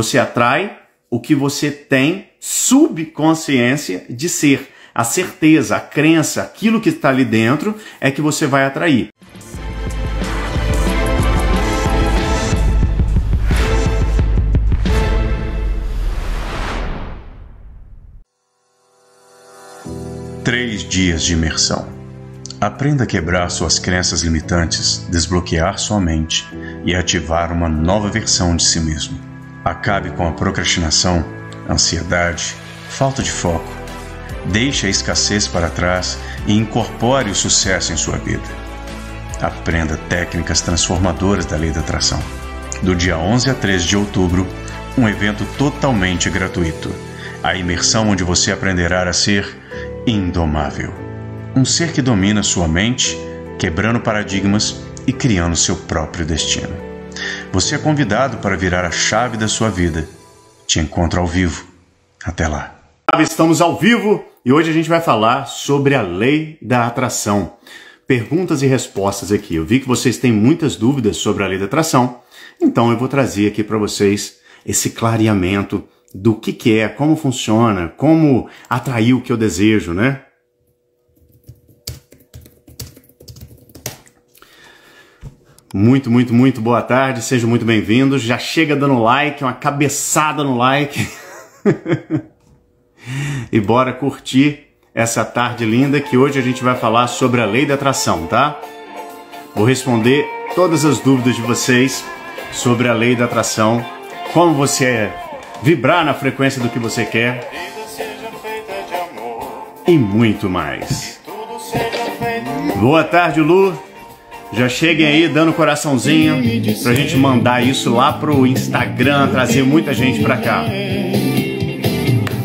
Você atrai o que você tem subconsciência de ser. A certeza, a crença, aquilo que está ali dentro é que você vai atrair. Três dias de imersão. Aprenda a quebrar suas crenças limitantes, desbloquear sua mente e ativar uma nova versão de si mesmo. Acabe com a procrastinação, ansiedade, falta de foco. Deixe a escassez para trás e incorpore o sucesso em sua vida. Aprenda técnicas transformadoras da lei da atração. Do dia 11 a 13 de outubro, um evento totalmente gratuito. A imersão onde você aprenderá a ser indomável. Um ser que domina sua mente, quebrando paradigmas e criando seu próprio destino. Você é convidado para virar a chave da sua vida. Te encontro ao vivo. Até lá. Estamos ao vivo e hoje a gente vai falar sobre a lei da atração. Perguntas e respostas aqui. Eu vi que vocês têm muitas dúvidas sobre a lei da atração, então eu vou trazer aqui para vocês esse clareamento do que, que é, como funciona, como atrair o que eu desejo, né? Muito, muito, muito boa tarde, sejam muito bem-vindos. Já chega dando like, uma cabeçada no like. e bora curtir essa tarde linda que hoje a gente vai falar sobre a lei da atração, tá? Vou responder todas as dúvidas de vocês sobre a lei da atração, como você vibrar na frequência do que você quer e muito mais. Boa tarde, Lu. Já cheguem aí dando coraçãozinho pra gente mandar isso lá pro Instagram, trazer muita gente pra cá.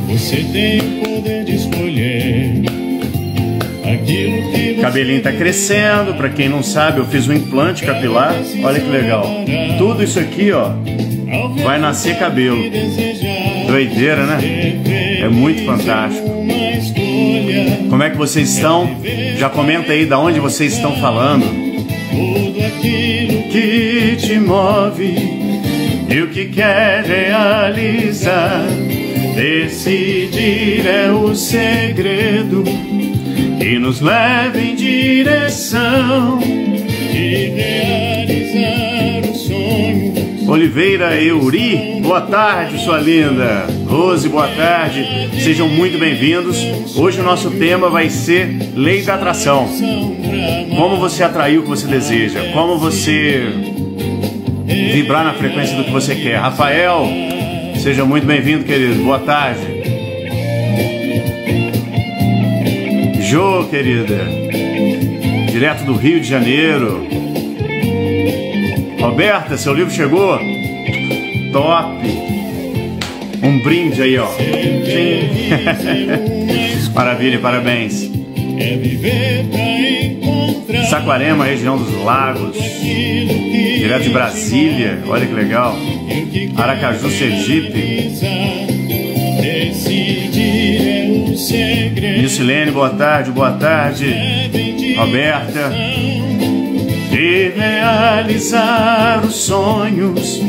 Você tem o poder de escolher aquilo que cabelinho tá crescendo, para quem não sabe, eu fiz um implante capilar. Olha que legal. Tudo isso aqui, ó, vai nascer cabelo. Doideira, né? É muito fantástico. Como é que vocês estão? Já comenta aí da onde vocês estão falando aquilo que te move e o que quer realizar. Decidir é o segredo que nos leva em direção e realizar o sonho. Oliveira Euri, boa tarde, sua linda. Rose, boa tarde. Sejam muito bem-vindos. Hoje o nosso tema vai ser Lei da Atração. Como você atrair o que você deseja? Como você vibrar na frequência do que você quer? Rafael, seja muito bem-vindo, querido. Boa tarde. Jo, querida. Direto do Rio de Janeiro. Roberta, seu livro chegou? Top! Um brinde aí, ó. Sim. Maravilha, parabéns. É viver pra Saquarema, região dos lagos, direto de Brasília, olha que legal, Aracaju, Sergipe, Nilcilene, boa tarde, boa tarde, Roberta, e realizar os sonhos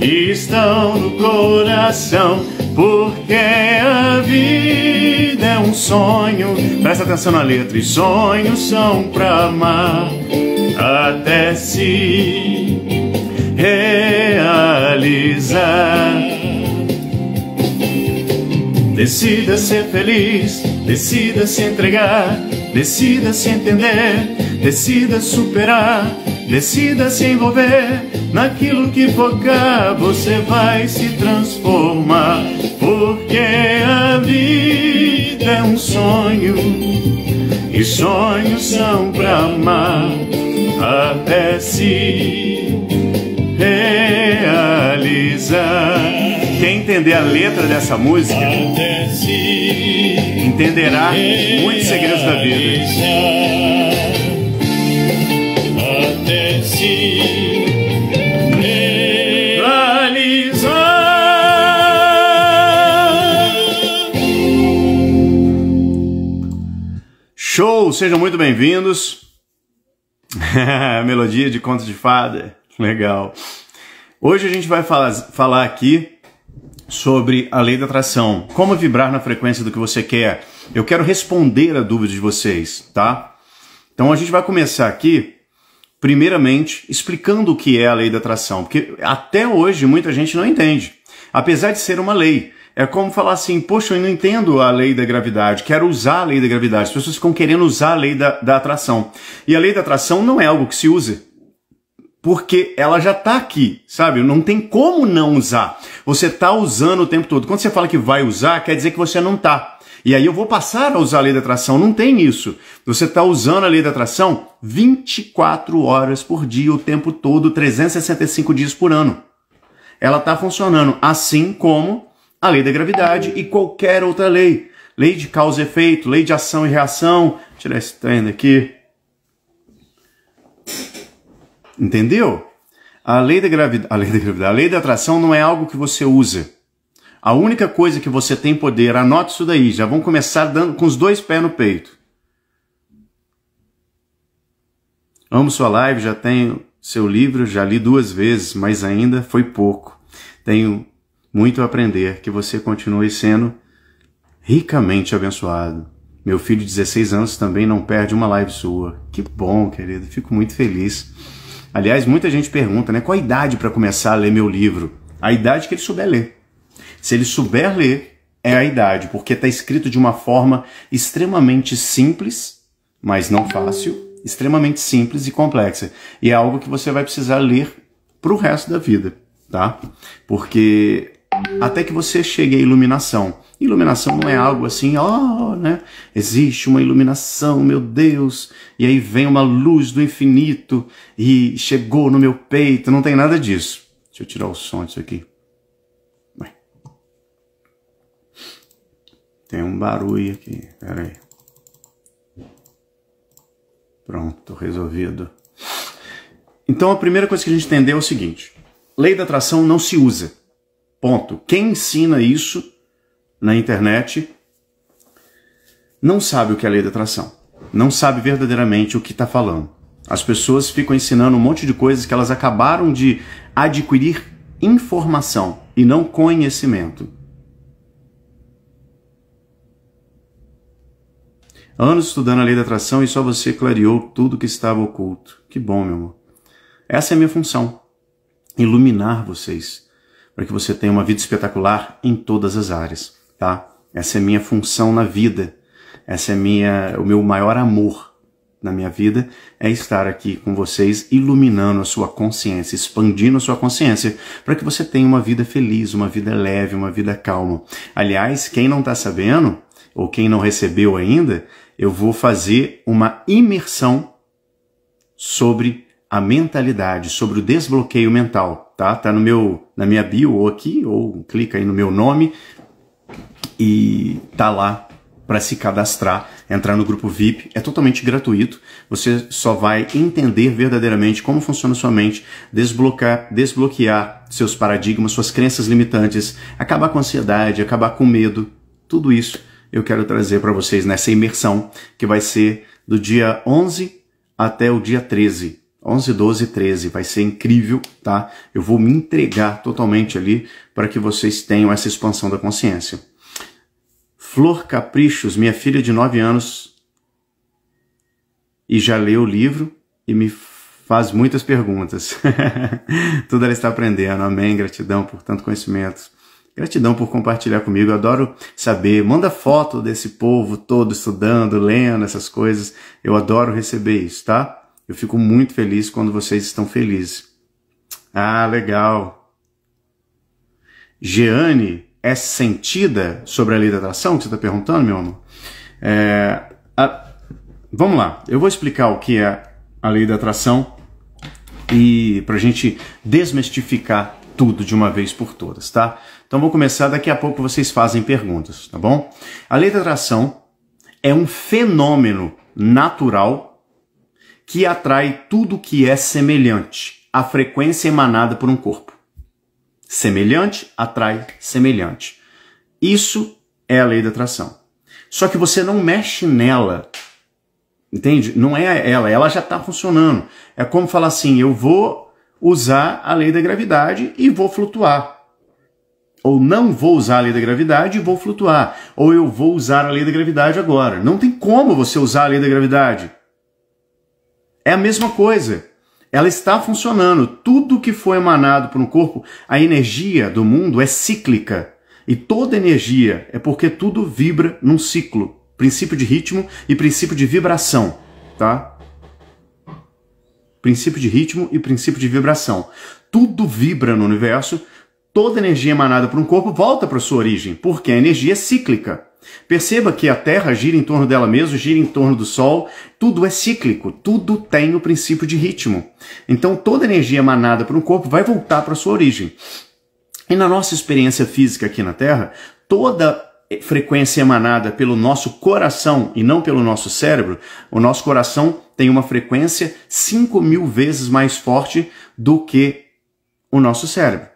que estão no coração porque a vida é um sonho. Presta atenção na letra, e sonhos são pra amar até se realizar. Decida ser feliz, decida se entregar, decida se entender, decida superar, decida se envolver Naquilo que focar, você vai se transformar. Porque a vida é um sonho, e sonhos são pra amar até se realizar. Quem entender a letra dessa música entenderá muitos segredos da vida. Até se Show! Sejam muito bem-vindos. Melodia de conto de fada. Legal. Hoje a gente vai falar, falar aqui sobre a lei da atração. Como vibrar na frequência do que você quer. Eu quero responder a dúvida de vocês, tá? Então a gente vai começar aqui, primeiramente, explicando o que é a lei da atração. Porque até hoje muita gente não entende. Apesar de ser uma lei, é como falar assim, poxa, eu não entendo a lei da gravidade, quero usar a lei da gravidade. As pessoas ficam querendo usar a lei da, da atração. E a lei da atração não é algo que se use. Porque ela já está aqui, sabe? Não tem como não usar. Você está usando o tempo todo. Quando você fala que vai usar, quer dizer que você não está. E aí eu vou passar a usar a lei da atração. Não tem isso. Você está usando a lei da atração 24 horas por dia, o tempo todo, 365 dias por ano. Ela está funcionando assim como a lei da gravidade e qualquer outra lei. Lei de causa e efeito, lei de ação e reação. Vou tirar esse trem daqui. Entendeu? A lei da gravidade, a lei da gravidade, a lei da atração não é algo que você usa. A única coisa que você tem poder, anote isso daí, já vão começar dando com os dois pés no peito. Amo sua live, já tenho seu livro, já li duas vezes, mas ainda foi pouco. Tenho muito a aprender, que você continue sendo ricamente abençoado. Meu filho de 16 anos também não perde uma live sua. Que bom, querido, fico muito feliz. Aliás, muita gente pergunta, né, qual a idade para começar a ler meu livro? A idade que ele souber ler. Se ele souber ler, é a idade, porque está escrito de uma forma extremamente simples, mas não fácil, extremamente simples e complexa. E é algo que você vai precisar ler para o resto da vida, tá? Porque até que você chegue à iluminação. Iluminação não é algo assim, ó, oh, né? Existe uma iluminação, meu Deus, e aí vem uma luz do infinito e chegou no meu peito, não tem nada disso. Deixa eu tirar o som disso aqui. Tem um barulho aqui, peraí. Pronto, resolvido. Então a primeira coisa que a gente entendeu é o seguinte: lei da atração não se usa Ponto. Quem ensina isso na internet não sabe o que é lei da atração. Não sabe verdadeiramente o que está falando. As pessoas ficam ensinando um monte de coisas que elas acabaram de adquirir informação e não conhecimento. Anos estudando a lei da atração e só você clareou tudo que estava oculto. Que bom, meu amor. Essa é a minha função: iluminar vocês para que você tenha uma vida espetacular em todas as áreas, tá? Essa é a minha função na vida. Essa é minha, o meu maior amor na minha vida é estar aqui com vocês iluminando a sua consciência, expandindo a sua consciência para que você tenha uma vida feliz, uma vida leve, uma vida calma. Aliás, quem não está sabendo ou quem não recebeu ainda, eu vou fazer uma imersão sobre a mentalidade, sobre o desbloqueio mental tá? Tá no meu, na minha bio ou aqui, ou clica aí no meu nome e tá lá para se cadastrar, entrar no grupo VIP. É totalmente gratuito. Você só vai entender verdadeiramente como funciona sua mente, desbloquear, desbloquear seus paradigmas, suas crenças limitantes, acabar com a ansiedade, acabar com medo. Tudo isso eu quero trazer para vocês nessa imersão que vai ser do dia 11 até o dia 13 11, 12 13. Vai ser incrível, tá? Eu vou me entregar totalmente ali para que vocês tenham essa expansão da consciência. Flor Caprichos, minha filha de 9 anos, e já leu o livro e me faz muitas perguntas. Tudo ela está aprendendo. Amém. Gratidão por tanto conhecimento. Gratidão por compartilhar comigo. Eu adoro saber. Manda foto desse povo todo estudando, lendo essas coisas. Eu adoro receber isso, tá? Eu fico muito feliz quando vocês estão felizes. Ah, legal. Jeane é sentida sobre a lei da atração que você está perguntando, meu amor? É, a, vamos lá, eu vou explicar o que é a lei da atração e para a gente desmistificar tudo de uma vez por todas, tá? Então vou começar daqui a pouco vocês fazem perguntas, tá bom? A lei da atração é um fenômeno natural que atrai tudo que é semelhante, a frequência emanada por um corpo. Semelhante atrai semelhante. Isso é a lei da atração. Só que você não mexe nela. Entende? Não é ela, ela já está funcionando. É como falar assim: eu vou usar a lei da gravidade e vou flutuar ou não vou usar a lei da gravidade e vou flutuar, ou eu vou usar a lei da gravidade agora. Não tem como você usar a lei da gravidade. É a mesma coisa. Ela está funcionando. Tudo que foi emanado por um corpo, a energia do mundo é cíclica. E toda energia é porque tudo vibra num ciclo. Princípio de ritmo e princípio de vibração, tá? Princípio de ritmo e princípio de vibração. Tudo vibra no universo, toda energia emanada por um corpo volta para sua origem, porque a energia é cíclica. Perceba que a Terra gira em torno dela mesma, gira em torno do Sol, tudo é cíclico, tudo tem o princípio de ritmo. Então toda energia emanada por um corpo vai voltar para sua origem. E na nossa experiência física aqui na Terra, toda frequência emanada pelo nosso coração e não pelo nosso cérebro, o nosso coração tem uma frequência 5 mil vezes mais forte do que o nosso cérebro.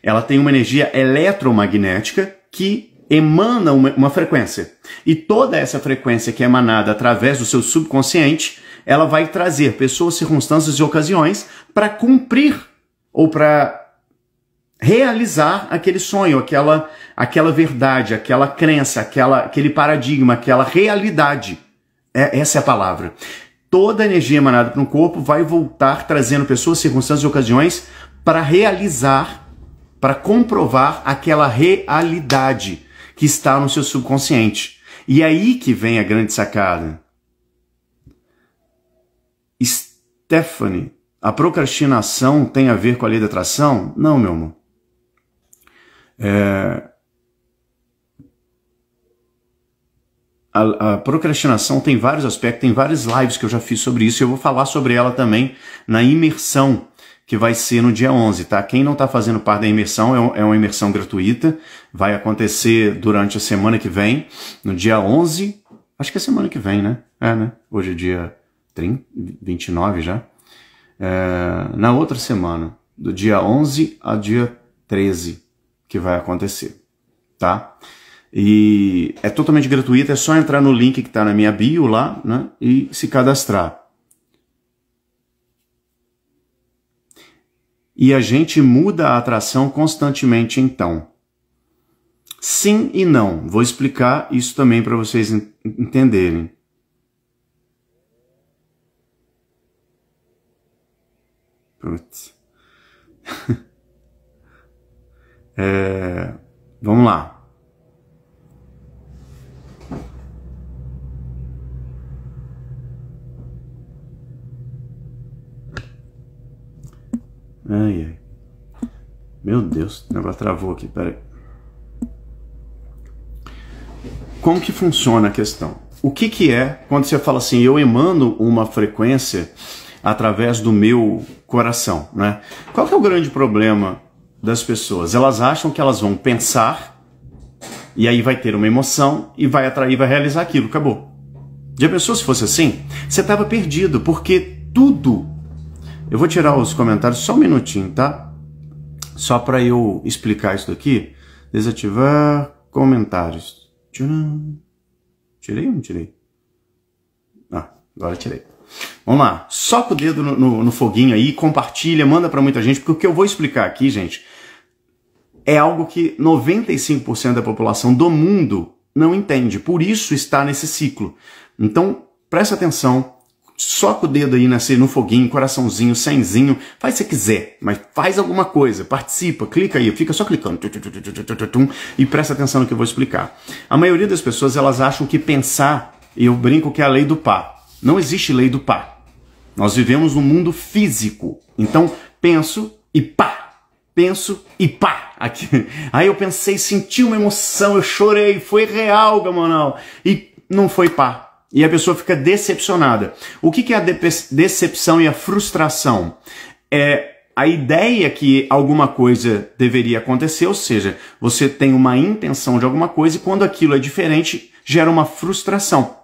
Ela tem uma energia eletromagnética que emana uma, uma frequência. E toda essa frequência que é emanada através do seu subconsciente, ela vai trazer pessoas, circunstâncias e ocasiões para cumprir ou para realizar aquele sonho, aquela, aquela verdade, aquela crença, aquela, aquele paradigma, aquela realidade. É, essa é a palavra. Toda a energia emanada para um corpo vai voltar trazendo pessoas, circunstâncias e ocasiões para realizar, para comprovar aquela realidade que está no seu subconsciente. E é aí que vem a grande sacada. Stephanie, a procrastinação tem a ver com a lei da atração? Não, meu amor. É... A, a, procrastinação tem vários aspectos, tem várias lives que eu já fiz sobre isso e eu vou falar sobre ela também na imersão que vai ser no dia 11, tá? Quem não está fazendo parte da imersão, é, é uma imersão gratuita, vai acontecer durante a semana que vem, no dia 11, acho que é semana que vem, né? É, né? Hoje é dia 30, 29 já. É, na outra semana, do dia 11 a dia 13, que vai acontecer, tá? E é totalmente gratuito, é só entrar no link que está na minha bio lá, né? E se cadastrar. e a gente muda a atração constantemente então. Sim e não. Vou explicar isso também para vocês entenderem. Putz. é, vamos lá. Ai, ai. Meu Deus, o negócio travou aqui, peraí. Como que funciona a questão? O que, que é quando você fala assim, eu emano uma frequência através do meu coração, né? Qual que é o grande problema das pessoas? Elas acham que elas vão pensar e aí vai ter uma emoção e vai atrair, vai realizar aquilo, acabou. Já pensou se fosse assim? Você estava perdido, porque tudo eu vou tirar os comentários só um minutinho, tá? Só para eu explicar isso daqui. Desativar comentários. Tcharam. Tirei ou não tirei? Ah, agora tirei. Vamos lá, soca o dedo no, no, no foguinho aí, compartilha, manda para muita gente, porque o que eu vou explicar aqui, gente, é algo que 95% da população do mundo não entende. Por isso está nesse ciclo. Então, presta atenção, soca o dedo aí nesse, no foguinho, coraçãozinho, senzinho, faz se quiser, mas faz alguma coisa, participa, clica aí, fica só clicando e presta atenção no que eu vou explicar. A maioria das pessoas elas acham que pensar, e eu brinco que é a lei do pá. Não existe lei do pá. Nós vivemos num mundo físico. Então, penso e pá, penso e pá, aqui. Aí eu pensei, senti uma emoção, eu chorei, foi real, Gamonal. E não foi pá, e a pessoa fica decepcionada. O que, que é a decepção e a frustração? É a ideia que alguma coisa deveria acontecer, ou seja, você tem uma intenção de alguma coisa e quando aquilo é diferente, gera uma frustração.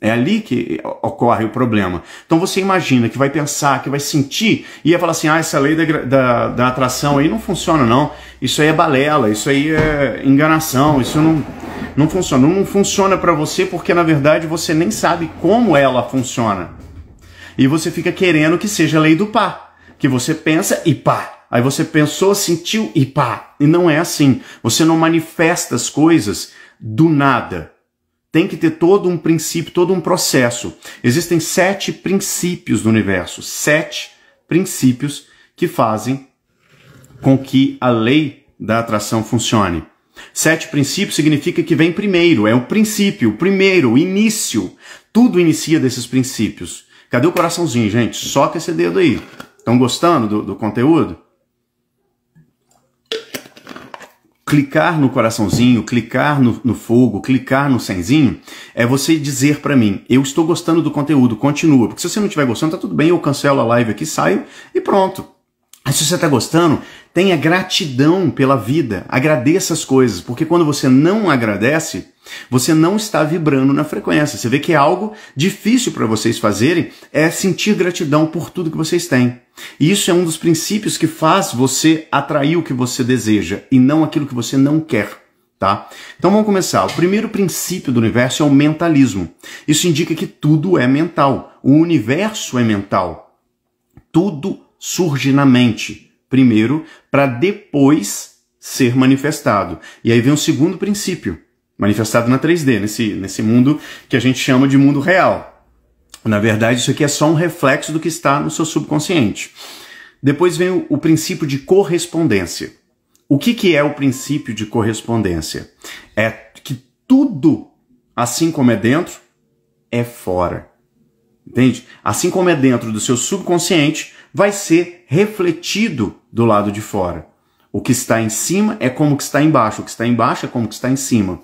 É ali que ocorre o problema. Então você imagina que vai pensar, que vai sentir e ia falar assim: ah, essa lei da, da, da atração aí não funciona, não. Isso aí é balela, isso aí é enganação, isso não, não funciona. Não funciona para você porque na verdade você nem sabe como ela funciona. E você fica querendo que seja a lei do pá, que você pensa e pá, Aí você pensou, sentiu e pá. E não é assim. Você não manifesta as coisas do nada tem que ter todo um princípio, todo um processo. Existem sete princípios no universo, sete princípios que fazem com que a lei da atração funcione. Sete princípios significa que vem primeiro, é o princípio, o primeiro, o início. Tudo inicia desses princípios. Cadê o coraçãozinho, gente? Soca esse dedo aí. Estão gostando do, do conteúdo? clicar no coraçãozinho, clicar no, no fogo, clicar no senzinho, é você dizer para mim, eu estou gostando do conteúdo, continua. Porque se você não estiver gostando, tá tudo bem, eu cancelo a live aqui, saio e pronto. Mas se você está gostando, tenha gratidão pela vida, agradeça as coisas, porque quando você não agradece, você não está vibrando na frequência. Você vê que é algo difícil para vocês fazerem é sentir gratidão por tudo que vocês têm. E isso é um dos princípios que faz você atrair o que você deseja e não aquilo que você não quer. Tá? Então vamos começar. O primeiro princípio do universo é o mentalismo. Isso indica que tudo é mental. O universo é mental. Tudo surge na mente, primeiro, para depois ser manifestado. E aí vem o segundo princípio manifestado na 3D, nesse, nesse mundo que a gente chama de mundo real. Na verdade, isso aqui é só um reflexo do que está no seu subconsciente. Depois vem o, o princípio de correspondência. O que, que é o princípio de correspondência? É que tudo, assim como é dentro, é fora. Entende? Assim como é dentro do seu subconsciente, vai ser refletido do lado de fora. O que está em cima é como o que está embaixo, o que está embaixo é como o que está em cima.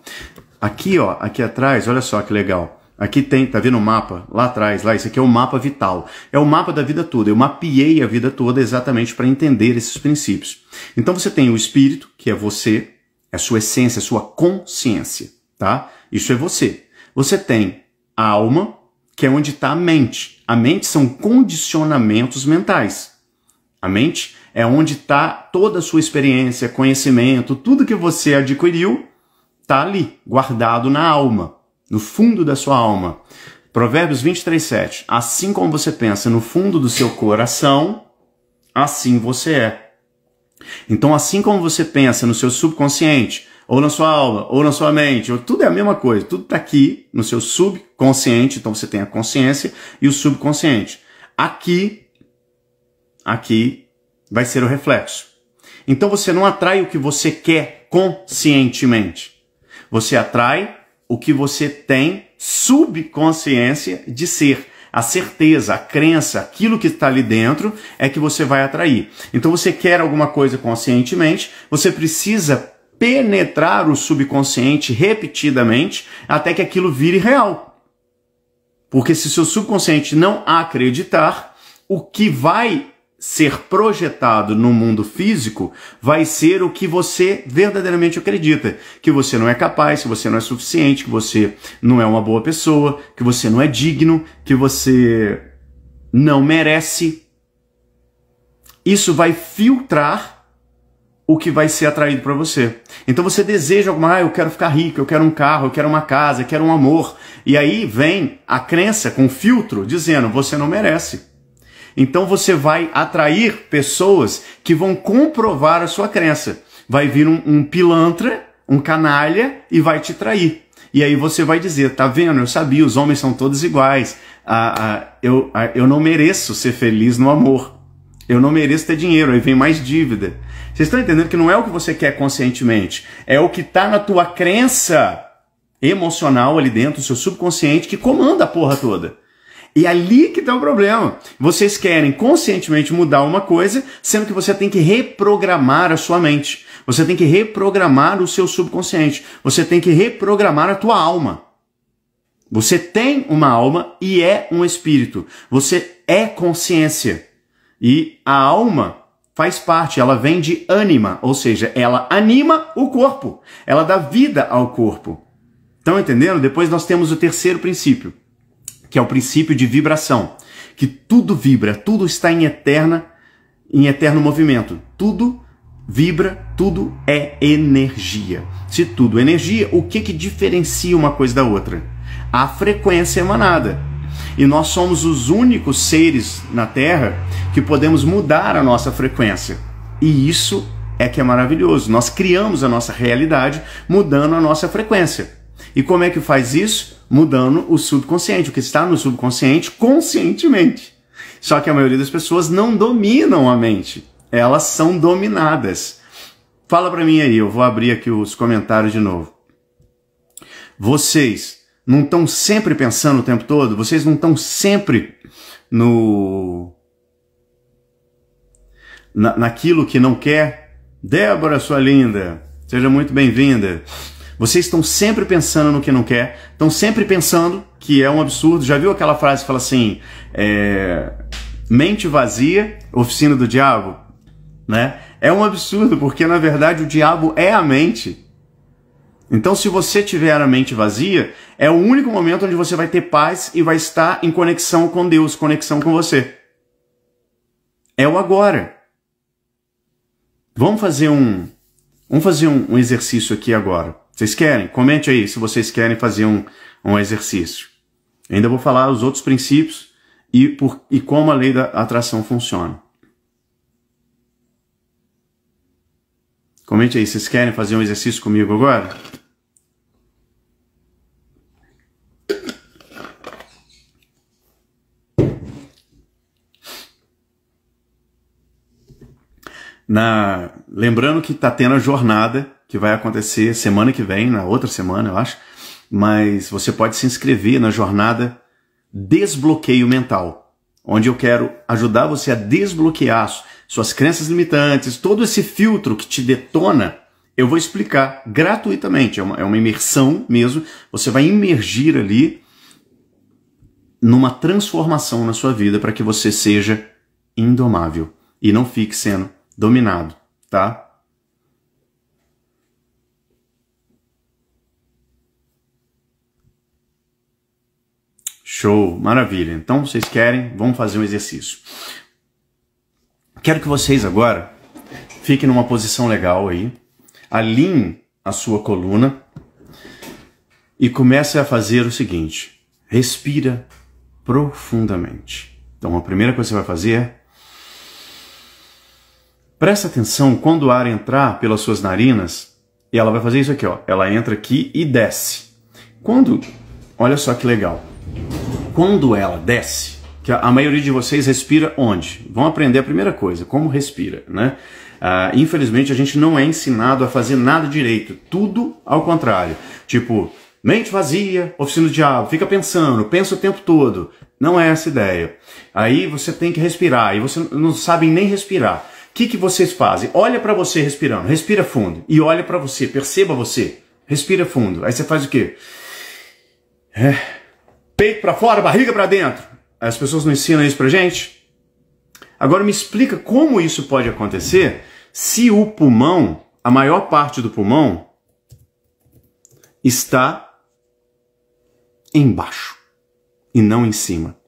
Aqui, ó, aqui atrás, olha só que legal. Aqui tem, tá vendo o mapa? Lá atrás, lá, isso aqui é o mapa vital. É o mapa da vida toda. Eu mapeei a vida toda exatamente para entender esses princípios. Então você tem o espírito, que é você, é sua essência, a sua consciência, tá? Isso é você. Você tem a alma, que é onde está a mente. A mente são condicionamentos mentais. A mente é onde está toda a sua experiência, conhecimento, tudo que você adquiriu está ali, guardado na alma, no fundo da sua alma. Provérbios 23, 7. Assim como você pensa no fundo do seu coração, assim você é. Então, assim como você pensa no seu subconsciente, ou na sua alma, ou na sua mente, ou tudo é a mesma coisa, tudo está aqui no seu subconsciente, então você tem a consciência e o subconsciente. Aqui, aqui vai ser o reflexo. Então você não atrai o que você quer conscientemente. Você atrai o que você tem subconsciência de ser. A certeza, a crença, aquilo que está ali dentro é que você vai atrair. Então você quer alguma coisa conscientemente, você precisa penetrar o subconsciente repetidamente até que aquilo vire real. Porque se seu subconsciente não acreditar, o que vai ser projetado no mundo físico vai ser o que você verdadeiramente acredita: que você não é capaz, que você não é suficiente, que você não é uma boa pessoa, que você não é digno, que você não merece. Isso vai filtrar o que vai ser atraído para você. Então você deseja alguma, ah, eu quero ficar rico, eu quero um carro, eu quero uma casa, eu quero um amor. E aí vem a crença com filtro dizendo: você não merece então você vai atrair pessoas que vão comprovar a sua crença. Vai vir um, um pilantra, um canalha e vai te trair. E aí você vai dizer, tá vendo? Eu sabia, os homens são todos iguais. Ah, ah, eu, ah, eu não mereço ser feliz no amor. Eu não mereço ter dinheiro. Aí vem mais dívida. Vocês estão entendendo que não é o que você quer conscientemente, é o que está na tua crença emocional ali dentro, o seu subconsciente que comanda a porra toda. E é ali que está o problema. Vocês querem conscientemente mudar uma coisa, sendo que você tem que reprogramar a sua mente. Você tem que reprogramar o seu subconsciente. Você tem que reprogramar a tua alma. Você tem uma alma e é um espírito. Você é consciência. E a alma faz parte, ela vem de ânima, ou seja, ela anima o corpo, ela dá vida ao corpo. Estão entendendo? Depois nós temos o terceiro princípio que é o princípio de vibração, que tudo vibra, tudo está em eterna em eterno movimento. Tudo vibra, tudo é energia. Se tudo é energia, o que que diferencia uma coisa da outra? A frequência emanada. E nós somos os únicos seres na Terra que podemos mudar a nossa frequência. E isso é que é maravilhoso. Nós criamos a nossa realidade mudando a nossa frequência. E como é que faz isso? mudando o subconsciente, o que está no subconsciente conscientemente. Só que a maioria das pessoas não dominam a mente, elas são dominadas. Fala para mim aí, eu vou abrir aqui os comentários de novo. Vocês não estão sempre pensando o tempo todo? Vocês não estão sempre no Na, naquilo que não quer? Débora, sua linda, seja muito bem-vinda. Vocês estão sempre pensando no que não quer, estão sempre pensando que é um absurdo. Já viu aquela frase que fala assim: é, mente vazia, oficina do diabo? Né? É um absurdo, porque na verdade o diabo é a mente. Então, se você tiver a mente vazia, é o único momento onde você vai ter paz e vai estar em conexão com Deus, conexão com você. É o agora. Vamos fazer um, vamos fazer um, um exercício aqui agora. Vocês querem? Comente aí se vocês querem fazer um, um exercício. ainda vou falar os outros princípios e, por, e como a lei da atração funciona. Comente aí, vocês querem fazer um exercício comigo agora? Na... Lembrando que está tendo a jornada que vai acontecer semana que vem, na outra semana, eu acho. Mas você pode se inscrever na jornada Desbloqueio Mental, onde eu quero ajudar você a desbloquear suas crenças limitantes, todo esse filtro que te detona. Eu vou explicar gratuitamente, é uma, é uma imersão mesmo. Você vai imergir ali numa transformação na sua vida para que você seja indomável e não fique sendo dominado, tá? Show, maravilha. Então, vocês querem? Vamos fazer um exercício. Quero que vocês agora fiquem numa posição legal aí, alinhem a sua coluna e comece a fazer o seguinte: respira profundamente. Então, a primeira coisa que você vai fazer é presta atenção quando o ar entrar pelas suas narinas, e ela vai fazer isso aqui, ó. Ela entra aqui e desce. Quando, olha só que legal quando ela desce, que a maioria de vocês respira onde? Vão aprender a primeira coisa, como respira, né? Ah, infelizmente a gente não é ensinado a fazer nada direito, tudo ao contrário. Tipo, mente vazia, oficina do diabo, fica pensando, pensa o tempo todo. Não é essa ideia. Aí você tem que respirar e você não sabe nem respirar. O que, que vocês fazem? Olha para você respirando, respira fundo e olha para você, perceba você, respira fundo. Aí você faz o quê? É peito para fora, barriga para dentro. As pessoas não ensinam isso pra gente? Agora me explica como isso pode acontecer se o pulmão, a maior parte do pulmão, está embaixo e não em cima.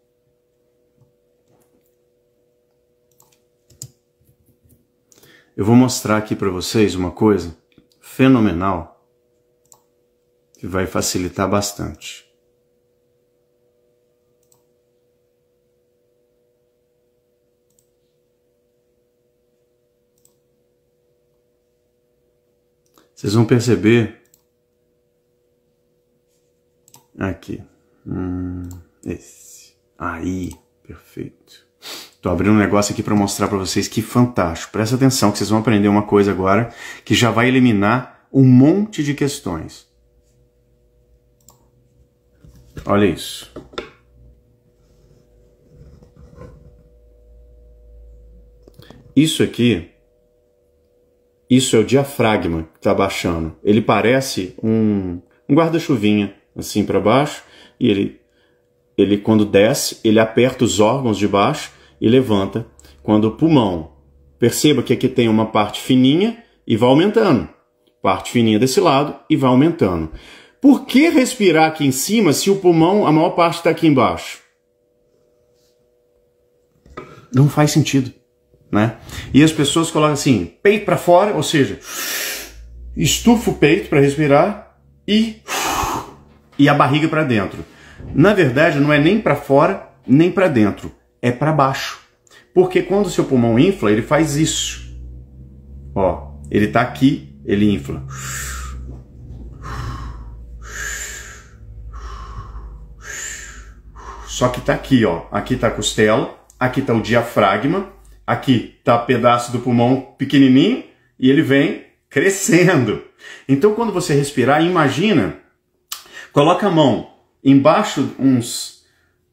Eu vou mostrar aqui para vocês uma coisa fenomenal que vai facilitar bastante. Vocês vão perceber aqui. Hum, esse. Aí, perfeito. Tô abrindo um negócio aqui para mostrar para vocês que fantástico. Presta atenção que vocês vão aprender uma coisa agora que já vai eliminar um monte de questões. Olha isso. Isso aqui isso é o diafragma que está baixando. Ele parece um, um guarda-chuvinha, assim para baixo, e ele, ele, quando desce, ele aperta os órgãos de baixo e levanta. Quando o pulmão, perceba que aqui tem uma parte fininha e vai aumentando. Parte fininha desse lado e vai aumentando. Por que respirar aqui em cima se o pulmão, a maior parte está aqui embaixo? Não faz sentido né? E as pessoas colocam assim, peito para fora, ou seja, estufa o peito para respirar e e a barriga para dentro. Na verdade, não é nem para fora, nem para dentro, é para baixo. Porque quando o seu pulmão infla, ele faz isso. Ó, ele tá aqui, ele infla. Só que tá aqui, ó. Aqui tá a costela, aqui tá o diafragma Aqui está pedaço do pulmão pequenininho e ele vem crescendo. Então, quando você respirar, imagina, coloca a mão embaixo, uns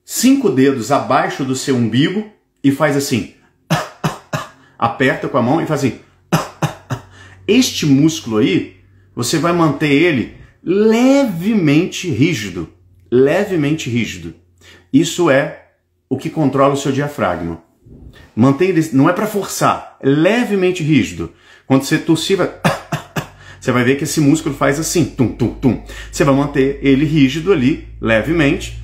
cinco dedos abaixo do seu umbigo e faz assim. Aperta com a mão e faz assim. Este músculo aí, você vai manter ele levemente rígido. Levemente rígido. Isso é o que controla o seu diafragma. Mantenha, não é para forçar, é levemente rígido. Quando você tossir, vai... você vai ver que esse músculo faz assim, tum, tum, tum. Você vai manter ele rígido ali, levemente.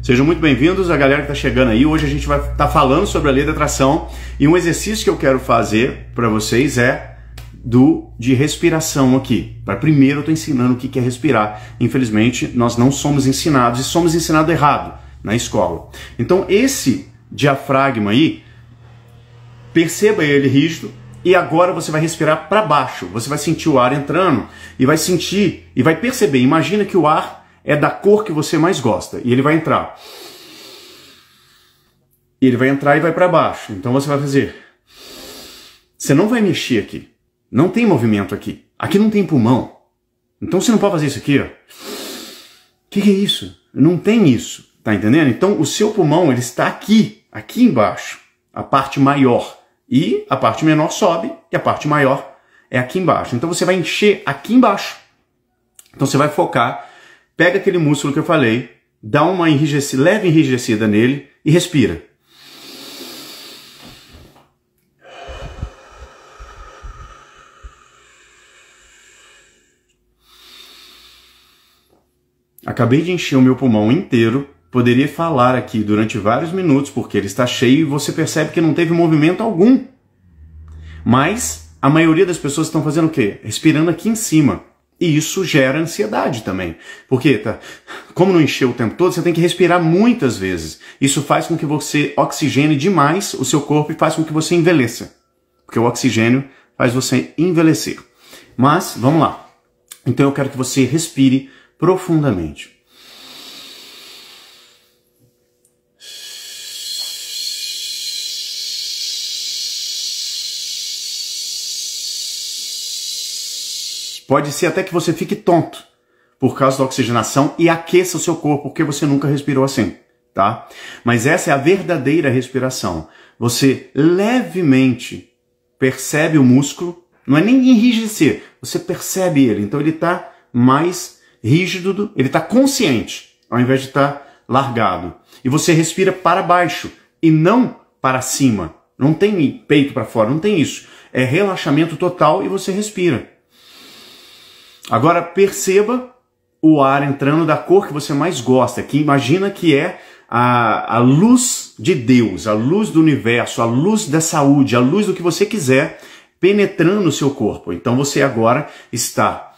Sejam muito bem-vindos, a galera que está chegando aí. Hoje a gente vai estar tá falando sobre a lei da atração e um exercício que eu quero fazer para vocês é do de respiração aqui. Para primeiro eu estou ensinando o que, que é respirar. Infelizmente nós não somos ensinados e somos ensinados errado na escola. Então esse diafragma aí perceba ele rígido e agora você vai respirar para baixo. Você vai sentir o ar entrando e vai sentir e vai perceber. Imagina que o ar é da cor que você mais gosta e ele vai entrar. Ele vai entrar e vai para baixo. Então você vai fazer. Você não vai mexer aqui. Não tem movimento aqui. Aqui não tem pulmão. Então você não pode fazer isso aqui, O Que que é isso? Não tem isso. Tá entendendo? Então o seu pulmão ele está aqui, aqui embaixo, a parte maior. E a parte menor sobe e a parte maior é aqui embaixo. Então você vai encher aqui embaixo. Então você vai focar, pega aquele músculo que eu falei, dá uma enrijecida, leve enrijecida nele e respira. Acabei de encher o meu pulmão inteiro poderia falar aqui durante vários minutos, porque ele está cheio e você percebe que não teve movimento algum. Mas a maioria das pessoas estão fazendo o quê? Respirando aqui em cima. E isso gera ansiedade também. Porque, tá, como não encheu o tempo todo, você tem que respirar muitas vezes. Isso faz com que você oxigene demais o seu corpo e faz com que você envelheça. Porque o oxigênio faz você envelhecer. Mas, vamos lá. Então eu quero que você respire profundamente. Pode ser até que você fique tonto por causa da oxigenação e aqueça o seu corpo porque você nunca respirou assim, tá? Mas essa é a verdadeira respiração. Você levemente percebe o músculo, não é nem enrijecer, você percebe ele. Então ele está mais rígido, do, ele está consciente, ao invés de estar tá largado. E você respira para baixo e não para cima. Não tem peito para fora, não tem isso. É relaxamento total e você respira. Agora perceba o ar entrando da cor que você mais gosta, que imagina que é a, a luz de Deus, a luz do universo, a luz da saúde, a luz do que você quiser penetrando o seu corpo. Então você agora está.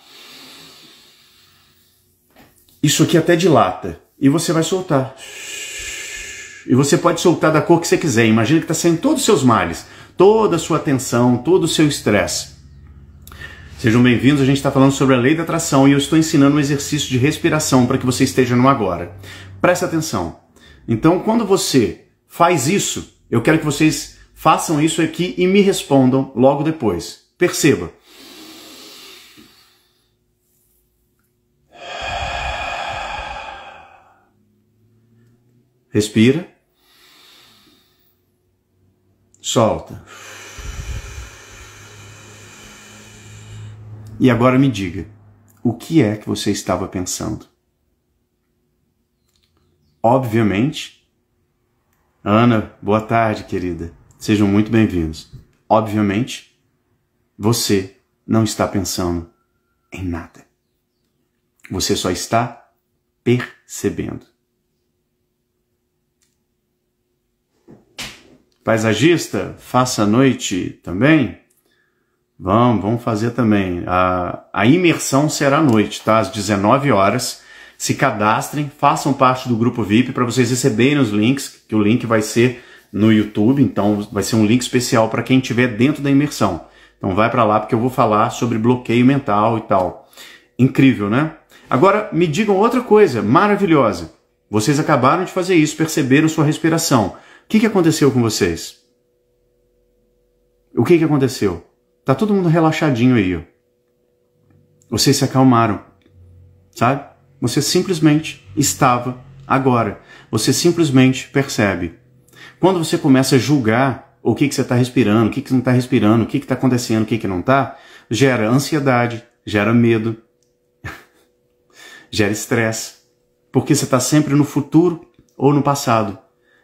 Isso aqui até dilata. E você vai soltar. E você pode soltar da cor que você quiser. Imagina que está saindo todos os seus males, toda a sua tensão, todo o seu estresse. Sejam bem-vindos, a gente está falando sobre a lei da atração e eu estou ensinando um exercício de respiração para que você esteja no agora. Presta atenção. Então, quando você faz isso, eu quero que vocês façam isso aqui e me respondam logo depois. Perceba. Respira. Solta. E agora me diga, o que é que você estava pensando? Obviamente. Ana, boa tarde, querida. Sejam muito bem-vindos. Obviamente, você não está pensando em nada. Você só está percebendo. Paisagista, faça a noite também. Vamos, vamos fazer também. A, a imersão será à noite, tá? Às 19 horas. Se cadastrem, façam parte do grupo VIP para vocês receberem os links, que o link vai ser no YouTube, então vai ser um link especial para quem estiver dentro da imersão. Então vai para lá porque eu vou falar sobre bloqueio mental e tal. Incrível, né? Agora me digam outra coisa maravilhosa. Vocês acabaram de fazer isso, perceberam sua respiração. O que, que aconteceu com vocês? O que, que aconteceu? Tá todo mundo relaxadinho aí, ó. Vocês se acalmaram, sabe? Você simplesmente estava agora. Você simplesmente percebe. Quando você começa a julgar o que, que você está respirando, o que, que não está respirando, o que está acontecendo, o que, que não está, gera ansiedade, gera medo, gera estresse. Porque você está sempre no futuro ou no passado.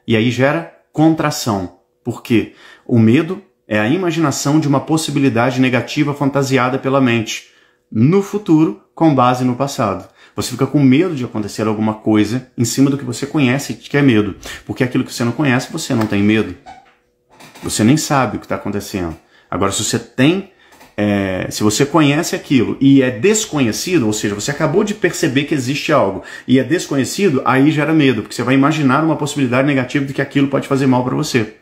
E aí gera contração. Porque o medo é a imaginação de uma possibilidade negativa fantasiada pela mente, no futuro com base no passado. Você fica com medo de acontecer alguma coisa em cima do que você conhece que é medo, porque aquilo que você não conhece, você não tem medo. Você nem sabe o que está acontecendo. Agora, se você tem é, se você conhece aquilo e é desconhecido, ou seja, você acabou de perceber que existe algo e é desconhecido, aí gera medo, porque você vai imaginar uma possibilidade negativa de que aquilo pode fazer mal para você.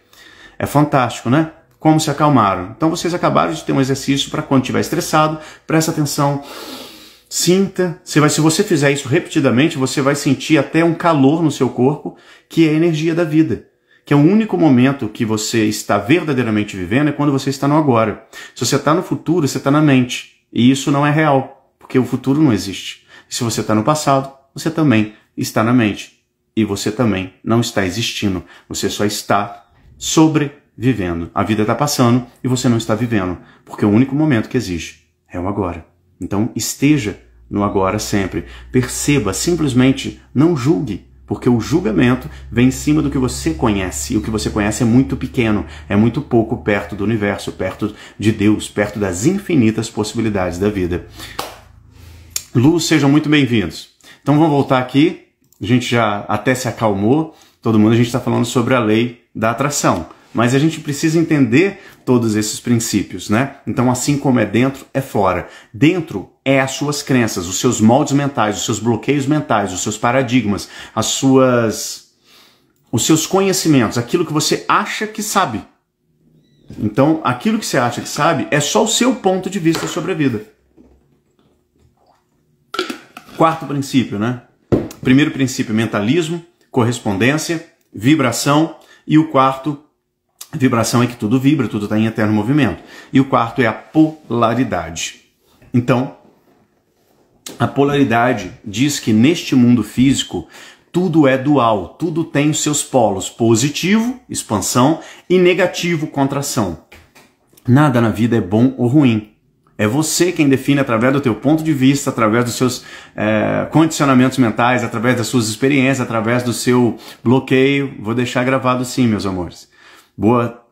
É fantástico, né? como se acalmaram. Então vocês acabaram de ter um exercício para quando estiver estressado, presta atenção, sinta. Você vai, se você fizer isso repetidamente, você vai sentir até um calor no seu corpo, que é a energia da vida. Que é o único momento que você está verdadeiramente vivendo é quando você está no agora. Se você está no futuro, você está na mente. E isso não é real, porque o futuro não existe. E se você está no passado, você também está na mente. E você também não está existindo. Você só está sobre vivendo. A vida está passando e você não está vivendo, porque o único momento que existe é o agora. Então esteja no agora sempre. Perceba, simplesmente não julgue, porque o julgamento vem em cima do que você conhece, e o que você conhece é muito pequeno, é muito pouco perto do universo, perto de Deus, perto das infinitas possibilidades da vida. Luz, sejam muito bem-vindos. Então vamos voltar aqui, a gente já até se acalmou, todo mundo a gente está falando sobre a lei da atração. Mas a gente precisa entender todos esses princípios, né? Então, assim como é dentro, é fora. Dentro é as suas crenças, os seus moldes mentais, os seus bloqueios mentais, os seus paradigmas, as suas os seus conhecimentos, aquilo que você acha que sabe. Então, aquilo que você acha que sabe é só o seu ponto de vista sobre a vida. Quarto princípio, né? Primeiro princípio, mentalismo, correspondência, vibração e o quarto, Vibração é que tudo vibra, tudo está em eterno movimento. E o quarto é a polaridade. Então, a polaridade diz que neste mundo físico tudo é dual, tudo tem os seus polos positivo, expansão, e negativo, contração. Nada na vida é bom ou ruim. É você quem define através do teu ponto de vista, através dos seus é, condicionamentos mentais, através das suas experiências, através do seu bloqueio. Vou deixar gravado sim, meus amores. Boa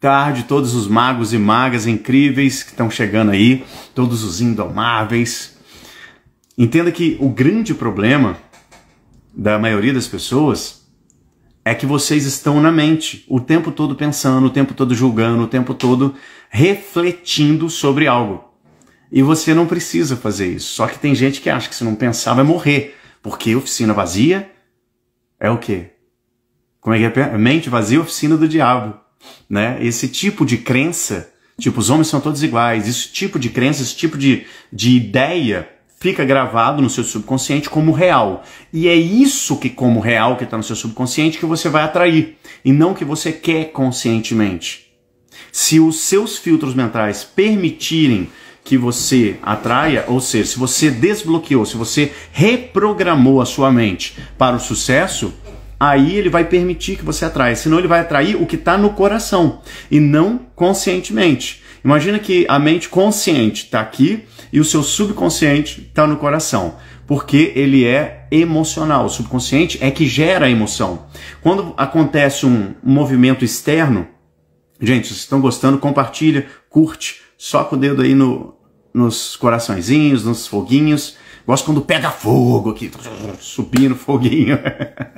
tarde, todos os magos e magas incríveis que estão chegando aí, todos os indomáveis. Entenda que o grande problema da maioria das pessoas é que vocês estão na mente o tempo todo pensando, o tempo todo julgando, o tempo todo refletindo sobre algo. E você não precisa fazer isso. Só que tem gente que acha que se não pensar vai morrer, porque oficina vazia é o quê? Como é que é? Mente vazia, oficina do diabo. Né? Esse tipo de crença, tipo, os homens são todos iguais, esse tipo de crença, esse tipo de, de ideia fica gravado no seu subconsciente como real. E é isso que, como real, que está no seu subconsciente, que você vai atrair, e não que você quer conscientemente. Se os seus filtros mentais permitirem que você atraia, ou seja, se você desbloqueou, se você reprogramou a sua mente para o sucesso, aí ele vai permitir que você atraia. Senão ele vai atrair o que está no coração e não conscientemente. Imagina que a mente consciente está aqui e o seu subconsciente está no coração, porque ele é emocional. O subconsciente é que gera a emoção. Quando acontece um movimento externo, gente, se estão gostando, compartilha, curte, soca o dedo aí no, nos coraçõezinhos, nos foguinhos Gosto quando pega fogo aqui, subindo foguinho.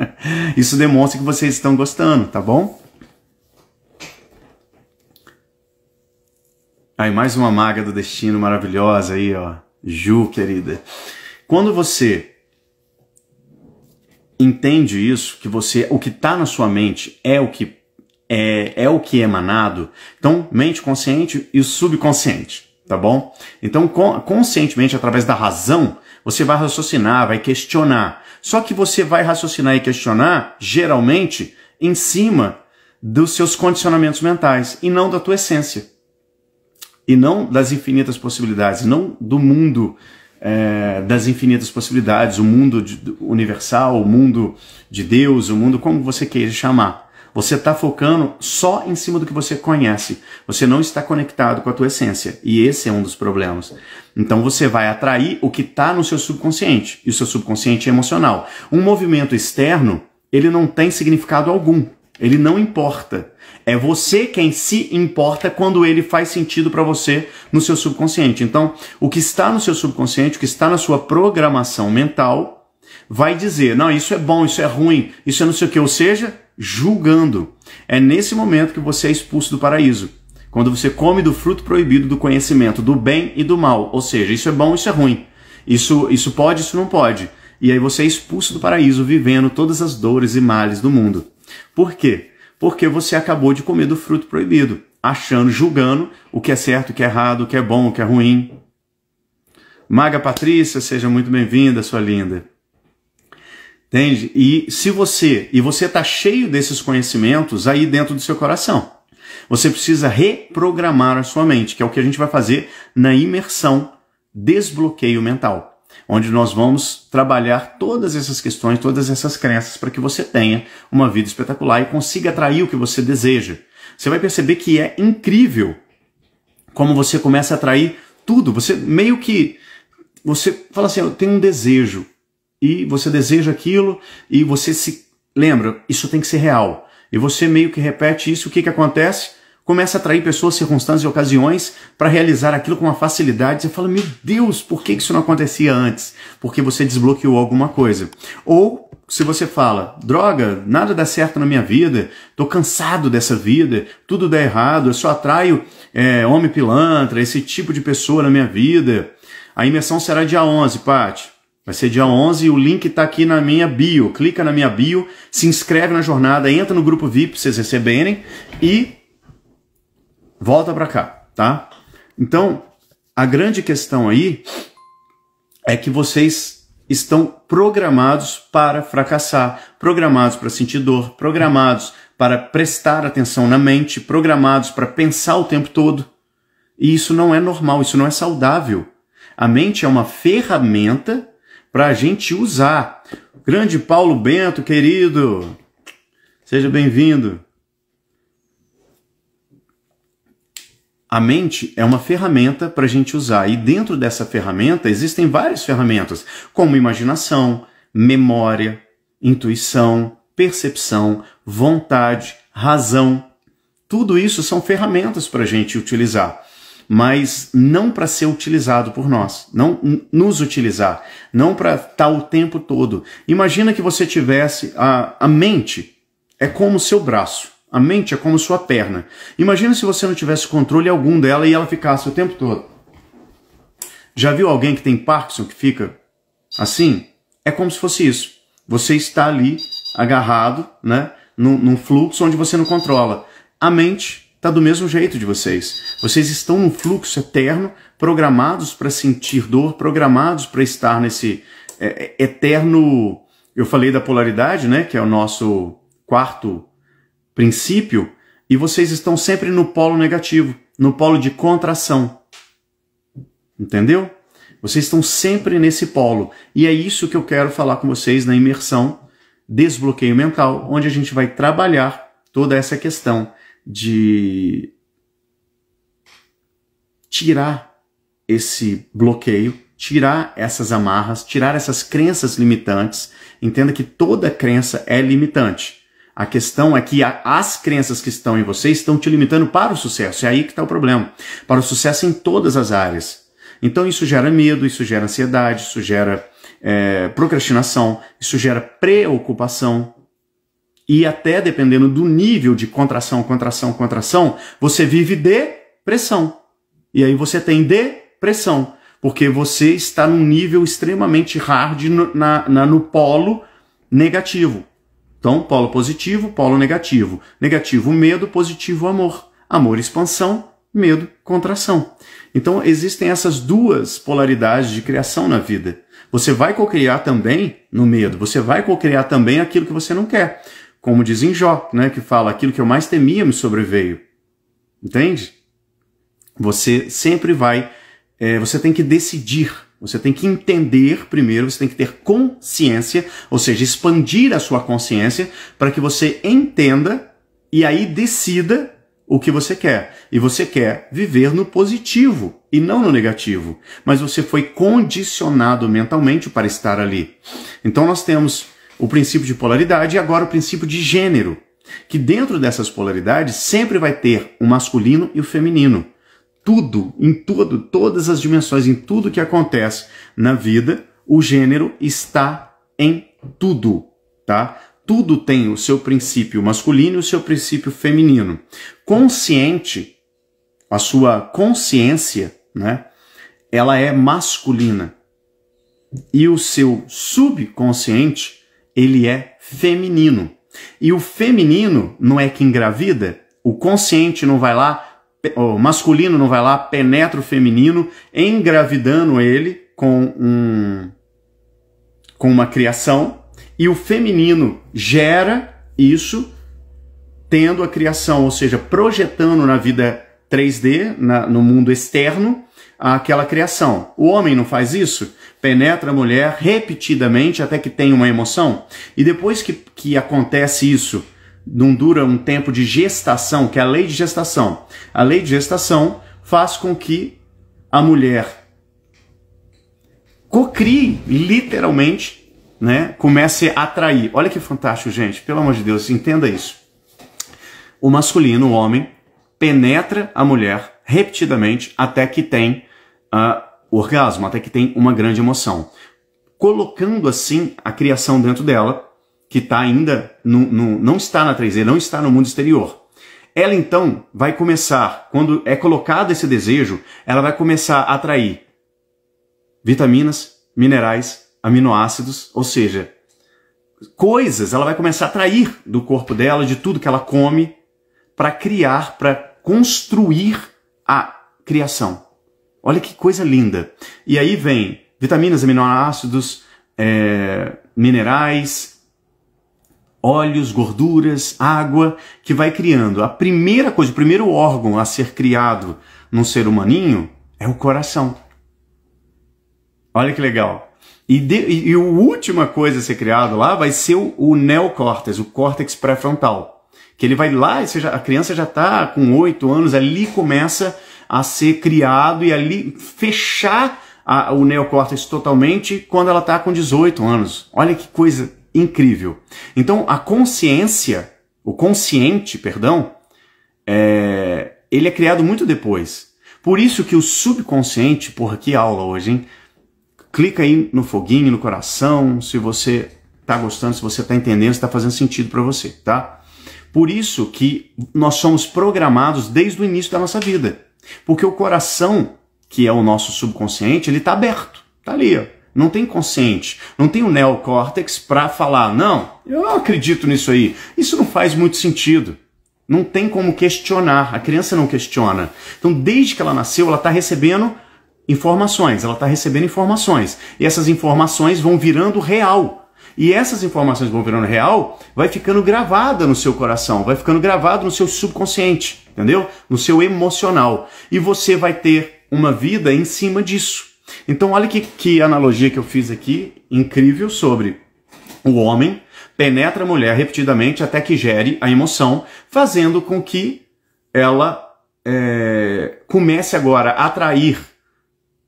Isso demonstra que vocês estão gostando, tá bom? Aí mais uma maga do destino maravilhosa aí, ó. Ju, querida. Quando você entende isso, que você, o que está na sua mente é o que é, é o que é emanado, então mente consciente e subconsciente, tá bom? Então conscientemente através da razão você vai raciocinar, vai questionar. Só que você vai raciocinar e questionar, geralmente, em cima dos seus condicionamentos mentais e não da tua essência. E não das infinitas possibilidades, não do mundo é, das infinitas possibilidades, o mundo de, universal, o mundo de Deus, o mundo como você queira chamar. Você está focando só em cima do que você conhece. Você não está conectado com a tua essência. E esse é um dos problemas. Então você vai atrair o que está no seu subconsciente, e o seu subconsciente é emocional. Um movimento externo, ele não tem significado algum, ele não importa. É você quem se importa quando ele faz sentido para você no seu subconsciente. Então, o que está no seu subconsciente, o que está na sua programação mental, vai dizer: não, isso é bom, isso é ruim, isso é não sei o que. Ou seja, julgando. É nesse momento que você é expulso do paraíso. Quando você come do fruto proibido do conhecimento do bem e do mal, ou seja, isso é bom, isso é ruim. Isso, isso pode, isso não pode. E aí você é expulso do paraíso vivendo todas as dores e males do mundo. Por quê? Porque você acabou de comer do fruto proibido, achando, julgando o que é certo, o que é errado, o que é bom, o que é ruim. Maga Patrícia, seja muito bem-vinda, sua linda. Entende? E se você, e você está cheio desses conhecimentos aí dentro do seu coração. Você precisa reprogramar a sua mente, que é o que a gente vai fazer na imersão desbloqueio mental, onde nós vamos trabalhar todas essas questões, todas essas crenças para que você tenha uma vida espetacular e consiga atrair o que você deseja. Você vai perceber que é incrível como você começa a atrair tudo. Você meio que você fala assim, eu tenho um desejo e você deseja aquilo e você se lembra, isso tem que ser real e você meio que repete isso, o que, que acontece? Começa a atrair pessoas, circunstâncias e ocasiões para realizar aquilo com uma facilidade. Você fala, meu Deus, por que isso não acontecia antes? Porque você desbloqueou alguma coisa. Ou se você fala, droga, nada dá certo na minha vida, Estou cansado dessa vida, tudo dá errado, eu só atraio é, homem pilantra, esse tipo de pessoa na minha vida. A imersão será dia 11, Paty. Vai ser dia 11 e o link está aqui na minha bio. Clica na minha bio, se inscreve na jornada, entra no grupo VIP para vocês receberem e volta para cá, tá? Então, a grande questão aí é que vocês estão programados para fracassar, programados para sentir dor, programados para prestar atenção na mente, programados para pensar o tempo todo. E isso não é normal, isso não é saudável. A mente é uma ferramenta para a gente usar. Grande Paulo Bento, querido, seja bem-vindo. A mente é uma ferramenta para a gente usar, e dentro dessa ferramenta existem várias ferramentas, como imaginação, memória, intuição, percepção, vontade, razão. Tudo isso são ferramentas para a gente utilizar mas não para ser utilizado por nós, não nos utilizar, não para estar tá o tempo todo. Imagina que você tivesse a, a mente é como o seu braço, a mente é como sua perna. Imagina se você não tivesse controle algum dela e ela ficasse o tempo todo. Já viu alguém que tem Parkinson que fica assim? É como se fosse isso. Você está ali agarrado, né, num, num fluxo onde você não controla. A mente está do mesmo jeito de vocês. Vocês estão num fluxo eterno, programados para sentir dor, programados para estar nesse é, é, eterno. Eu falei da polaridade, né? Que é o nosso quarto princípio, e vocês estão sempre no polo negativo, no polo de contração. Entendeu? Vocês estão sempre nesse polo. E é isso que eu quero falar com vocês na imersão Desbloqueio Mental, onde a gente vai trabalhar toda essa questão de tirar esse bloqueio, tirar essas amarras, tirar essas crenças limitantes. Entenda que toda crença é limitante. A questão é que as crenças que estão em você estão te limitando para o sucesso. É aí que está o problema. Para o sucesso em todas as áreas. Então isso gera medo, isso gera ansiedade, isso gera é, procrastinação, isso gera preocupação, e até dependendo do nível de contração, contração, contração, você vive depressão. E aí você tem depressão, porque você está num nível extremamente hard no, na, na, no polo negativo. Então, polo positivo, polo negativo. Negativo, medo, positivo, amor. Amor, expansão, medo, contração. Então, existem essas duas polaridades de criação na vida. Você vai cocriar também no medo, você vai cocriar também aquilo que você não quer. Como diz em Jó, né, que fala: aquilo que eu mais temia me sobreveio. Entende? Você sempre vai. É, você tem que decidir, você tem que entender primeiro, você tem que ter consciência, ou seja, expandir a sua consciência para que você entenda e aí decida o que você quer. E você quer viver no positivo e não no negativo. Mas você foi condicionado mentalmente para estar ali. Então nós temos o princípio de polaridade e agora o princípio de gênero, que dentro dessas polaridades sempre vai ter o masculino e o feminino. Tudo, em tudo, todas as dimensões, em tudo que acontece na vida, o gênero está em tudo, tá? Tudo tem o seu princípio masculino e o seu princípio feminino. Consciente, a sua consciência, né? Ela é masculina. E o seu subconsciente ele é feminino. E o feminino não é que engravida, o consciente não vai lá, o masculino não vai lá, penetra o feminino, engravidando ele com um com uma criação, e o feminino gera isso tendo a criação, ou seja, projetando na vida 3D, na, no mundo externo, aquela criação. O homem não faz isso? penetra a mulher repetidamente até que tenha uma emoção. E depois que, que acontece isso, não dura um tempo de gestação, que é a lei de gestação. A lei de gestação faz com que a mulher cocrie, literalmente, né? comece a atrair. Olha que fantástico, gente. Pelo amor de Deus, entenda isso. O masculino, o homem, penetra a mulher repetidamente até que tem uh, orgasmo, até que tem uma grande emoção. Colocando assim a criação dentro dela, que está ainda no, no, não está na 3D, não está no mundo exterior. Ela então vai começar, quando é colocado esse desejo, ela vai começar a atrair vitaminas, minerais, aminoácidos, ou seja, coisas, ela vai começar a atrair do corpo dela, de tudo que ela come, para criar, para construir a criação. Olha que coisa linda. E aí vem vitaminas, aminoácidos, é, minerais, óleos, gorduras, água, que vai criando. A primeira coisa, o primeiro órgão a ser criado num ser humaninho é o coração. Olha que legal. E, de, e, e a última coisa a ser criado lá vai ser o, o neocórtex, o córtex pré-frontal. Que ele vai lá, e a criança já está com 8 anos, ali começa a ser criado e ali fechar a, o neocórtex totalmente quando ela está com 18 anos. Olha que coisa incrível. Então, a consciência, o consciente, perdão, é, ele é criado muito depois. Por isso que o subconsciente, porra, que aula hoje, hein? Clica aí no foguinho, no coração, se você está gostando, se você está entendendo, se está fazendo sentido para você, tá? Por isso que nós somos programados desde o início da nossa vida. Porque o coração, que é o nosso subconsciente, ele está aberto, está ali. Ó. Não tem consciente, não tem o neocórtex para falar, não, eu não acredito nisso aí. Isso não faz muito sentido. Não tem como questionar, a criança não questiona. Então, desde que ela nasceu, ela está recebendo informações, ela está recebendo informações. E essas informações vão virando real. E essas informações vão virando real, vai ficando gravada no seu coração, vai ficando gravado no seu subconsciente entendeu? No seu emocional. E você vai ter uma vida em cima disso. Então, olha que, que analogia que eu fiz aqui, incrível, sobre o homem penetra a mulher repetidamente até que gere a emoção, fazendo com que ela é, comece agora a atrair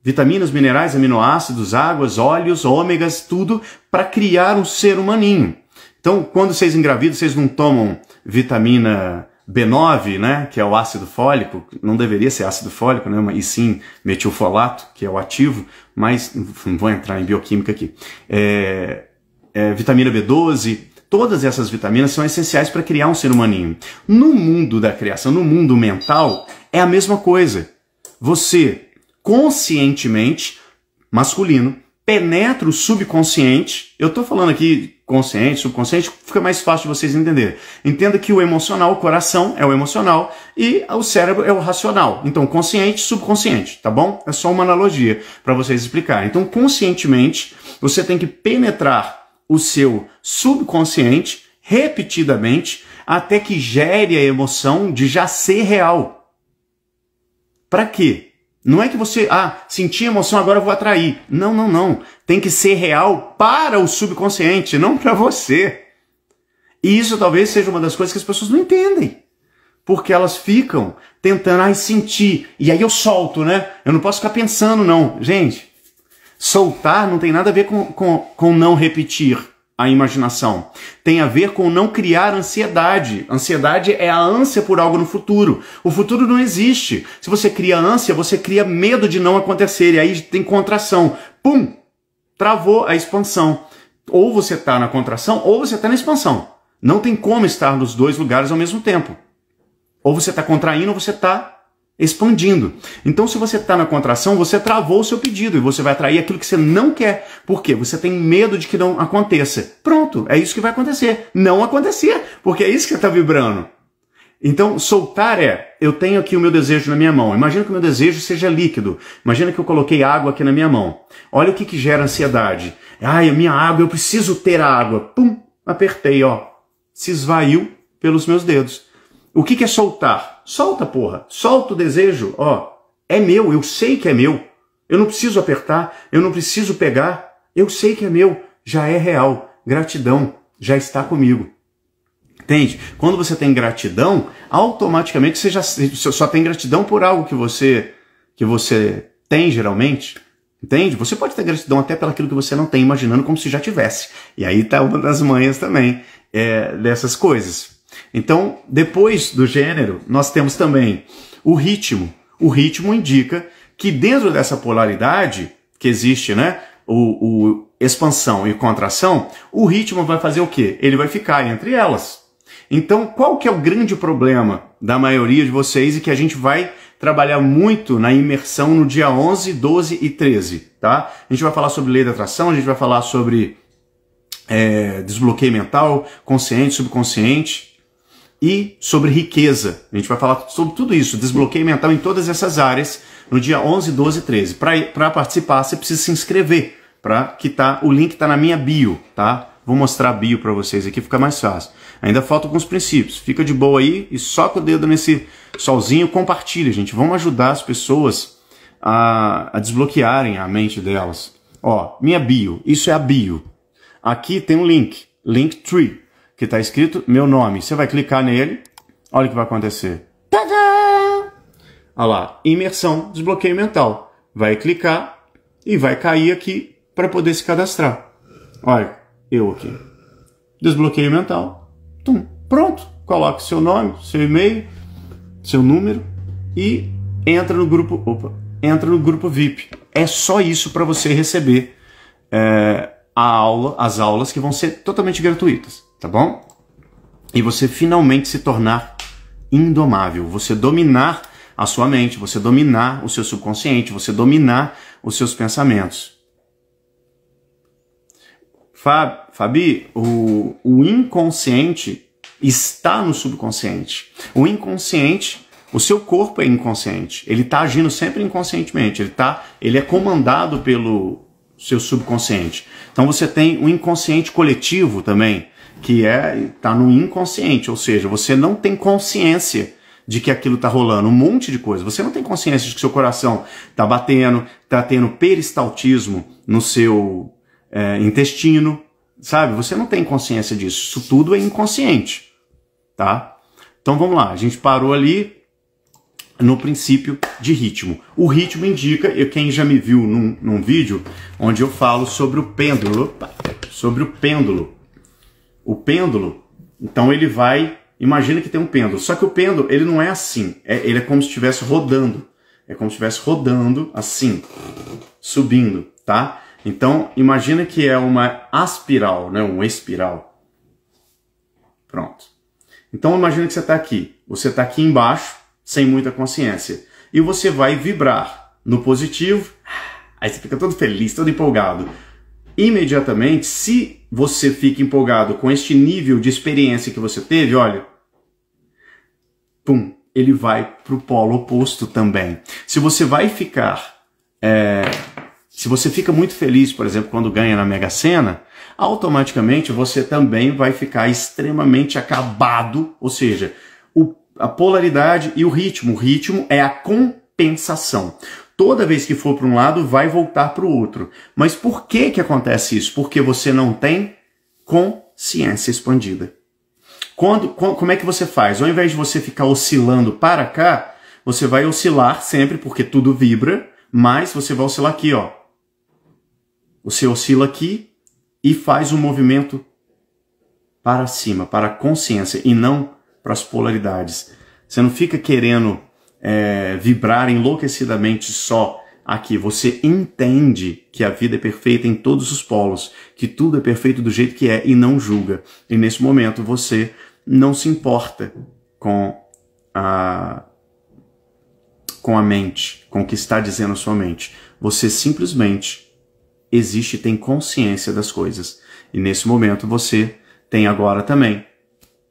vitaminas, minerais, aminoácidos, águas, óleos, ômegas, tudo, para criar um ser humaninho. Então, quando vocês engravidam, vocês não tomam vitamina B9, né, que é o ácido fólico, não deveria ser ácido fólico, né, e sim metilfolato, que é o ativo, mas não vou entrar em bioquímica aqui. É, é, vitamina B12, todas essas vitaminas são essenciais para criar um ser humaninho. No mundo da criação, no mundo mental, é a mesma coisa. Você, conscientemente, masculino, penetra o subconsciente, eu estou falando aqui consciente, subconsciente, fica mais fácil de vocês entenderem. Entenda que o emocional, o coração é o emocional e o cérebro é o racional. Então, consciente, subconsciente, tá bom? É só uma analogia para vocês explicar. Então, conscientemente, você tem que penetrar o seu subconsciente repetidamente até que gere a emoção de já ser real. Para quê? Não é que você, ah, senti emoção, agora eu vou atrair. Não, não, não. Tem que ser real para o subconsciente, não para você. E isso talvez seja uma das coisas que as pessoas não entendem. Porque elas ficam tentando, ah, sentir. E aí eu solto, né? Eu não posso ficar pensando, não. Gente, soltar não tem nada a ver com, com, com não repetir a imaginação. Tem a ver com não criar ansiedade. Ansiedade é a ânsia por algo no futuro. O futuro não existe. Se você cria ânsia, você cria medo de não acontecer. E aí tem contração. Pum! Travou a expansão. Ou você está na contração, ou você está na expansão. Não tem como estar nos dois lugares ao mesmo tempo. Ou você está contraindo, ou você está expandindo. Então, se você está na contração, você travou o seu pedido e você vai atrair aquilo que você não quer. Por quê? Você tem medo de que não aconteça. Pronto, é isso que vai acontecer. Não acontecer, porque é isso que você está vibrando. Então, soltar é, eu tenho aqui o meu desejo na minha mão. Imagina que o meu desejo seja líquido. Imagina que eu coloquei água aqui na minha mão. Olha o que, que gera ansiedade. Ai, a minha água, eu preciso ter a água. Pum, apertei, ó. Se esvaiu pelos meus dedos. O que, que é soltar? Solta, porra. Solta o desejo. Ó, é meu, eu sei que é meu. Eu não preciso apertar, eu não preciso pegar. Eu sei que é meu, já é real. Gratidão já está comigo. Entende? Quando você tem gratidão, automaticamente você já você só tem gratidão por algo que você que você tem geralmente. Entende? Você pode ter gratidão até pelaquilo que você não tem, imaginando como se já tivesse. E aí tá uma das manhas também é, dessas coisas. Então, depois do gênero, nós temos também o ritmo. O ritmo indica que dentro dessa polaridade que existe, né, o, o expansão e contração, o ritmo vai fazer o quê? Ele vai ficar entre elas. Então, qual que é o grande problema da maioria de vocês e que a gente vai trabalhar muito na imersão no dia 11, 12 e 13, tá? A gente vai falar sobre lei da atração, a gente vai falar sobre é, desbloqueio mental, consciente, subconsciente, e sobre riqueza. A gente vai falar sobre tudo isso, desbloqueio mental em todas essas áreas no dia 11, 12 e 13. Para participar, você precisa se inscrever, para que tá, o link está na minha bio, tá? Vou mostrar a bio para vocês aqui, fica mais fácil. Ainda falta alguns princípios. Fica de boa aí e soca o dedo nesse solzinho, compartilha, gente. Vamos ajudar as pessoas a, a desbloquearem a mente delas. Ó, minha bio, isso é a bio. Aqui tem um link, Linktree que está escrito meu nome. Você vai clicar nele, olha o que vai acontecer. Tadã! Olha lá, imersão, desbloqueio mental. Vai clicar e vai cair aqui para poder se cadastrar. Olha, eu aqui. Desbloqueio mental. Tum, pronto. Coloque seu nome, seu e-mail, seu número e entra no grupo. Opa, entra no grupo VIP. É só isso para você receber é, a aula, as aulas que vão ser totalmente gratuitas tá bom? E você finalmente se tornar indomável, você dominar a sua mente, você dominar o seu subconsciente, você dominar os seus pensamentos. Fabi, o, o inconsciente está no subconsciente. O inconsciente, o seu corpo é inconsciente. Ele está agindo sempre inconscientemente. Ele, tá, ele é comandado pelo seu subconsciente. Então você tem o inconsciente coletivo também, que é tá no inconsciente, ou seja, você não tem consciência de que aquilo tá rolando, um monte de coisa. Você não tem consciência de que seu coração tá batendo, tá tendo peristaltismo no seu é, intestino, sabe? Você não tem consciência disso. Isso tudo é inconsciente, tá? Então vamos lá, a gente parou ali no princípio de ritmo. O ritmo indica, e quem já me viu num, num vídeo onde eu falo sobre o pêndulo, sobre o pêndulo o pêndulo, então ele vai. Imagina que tem um pêndulo. Só que o pêndulo, ele não é assim. É, ele é como se estivesse rodando. É como se estivesse rodando assim, subindo, tá? Então, imagina que é uma aspiral, né? Uma espiral. Pronto. Então, imagina que você está aqui. Você está aqui embaixo, sem muita consciência. E você vai vibrar no positivo. Aí você fica todo feliz, todo empolgado imediatamente, se você fica empolgado com este nível de experiência que você teve, olha, pum, ele vai para o polo oposto também. Se você vai ficar, é, se você fica muito feliz, por exemplo, quando ganha na Mega Sena, automaticamente você também vai ficar extremamente acabado, ou seja, o, a polaridade e o ritmo. O ritmo é a compensação. Toda vez que for para um lado, vai voltar para o outro. Mas por que, que acontece isso? Porque você não tem consciência expandida. Quando, como é que você faz? Ao invés de você ficar oscilando para cá, você vai oscilar sempre, porque tudo vibra, mas você vai oscilar aqui, ó. Você oscila aqui e faz um movimento para cima, para a consciência, e não para as polaridades. Você não fica querendo é, vibrar enlouquecidamente só aqui. Você entende que a vida é perfeita em todos os polos, que tudo é perfeito do jeito que é e não julga. E nesse momento você não se importa com a com a mente, com o que está dizendo a sua mente. Você simplesmente existe e tem consciência das coisas. E nesse momento você tem agora também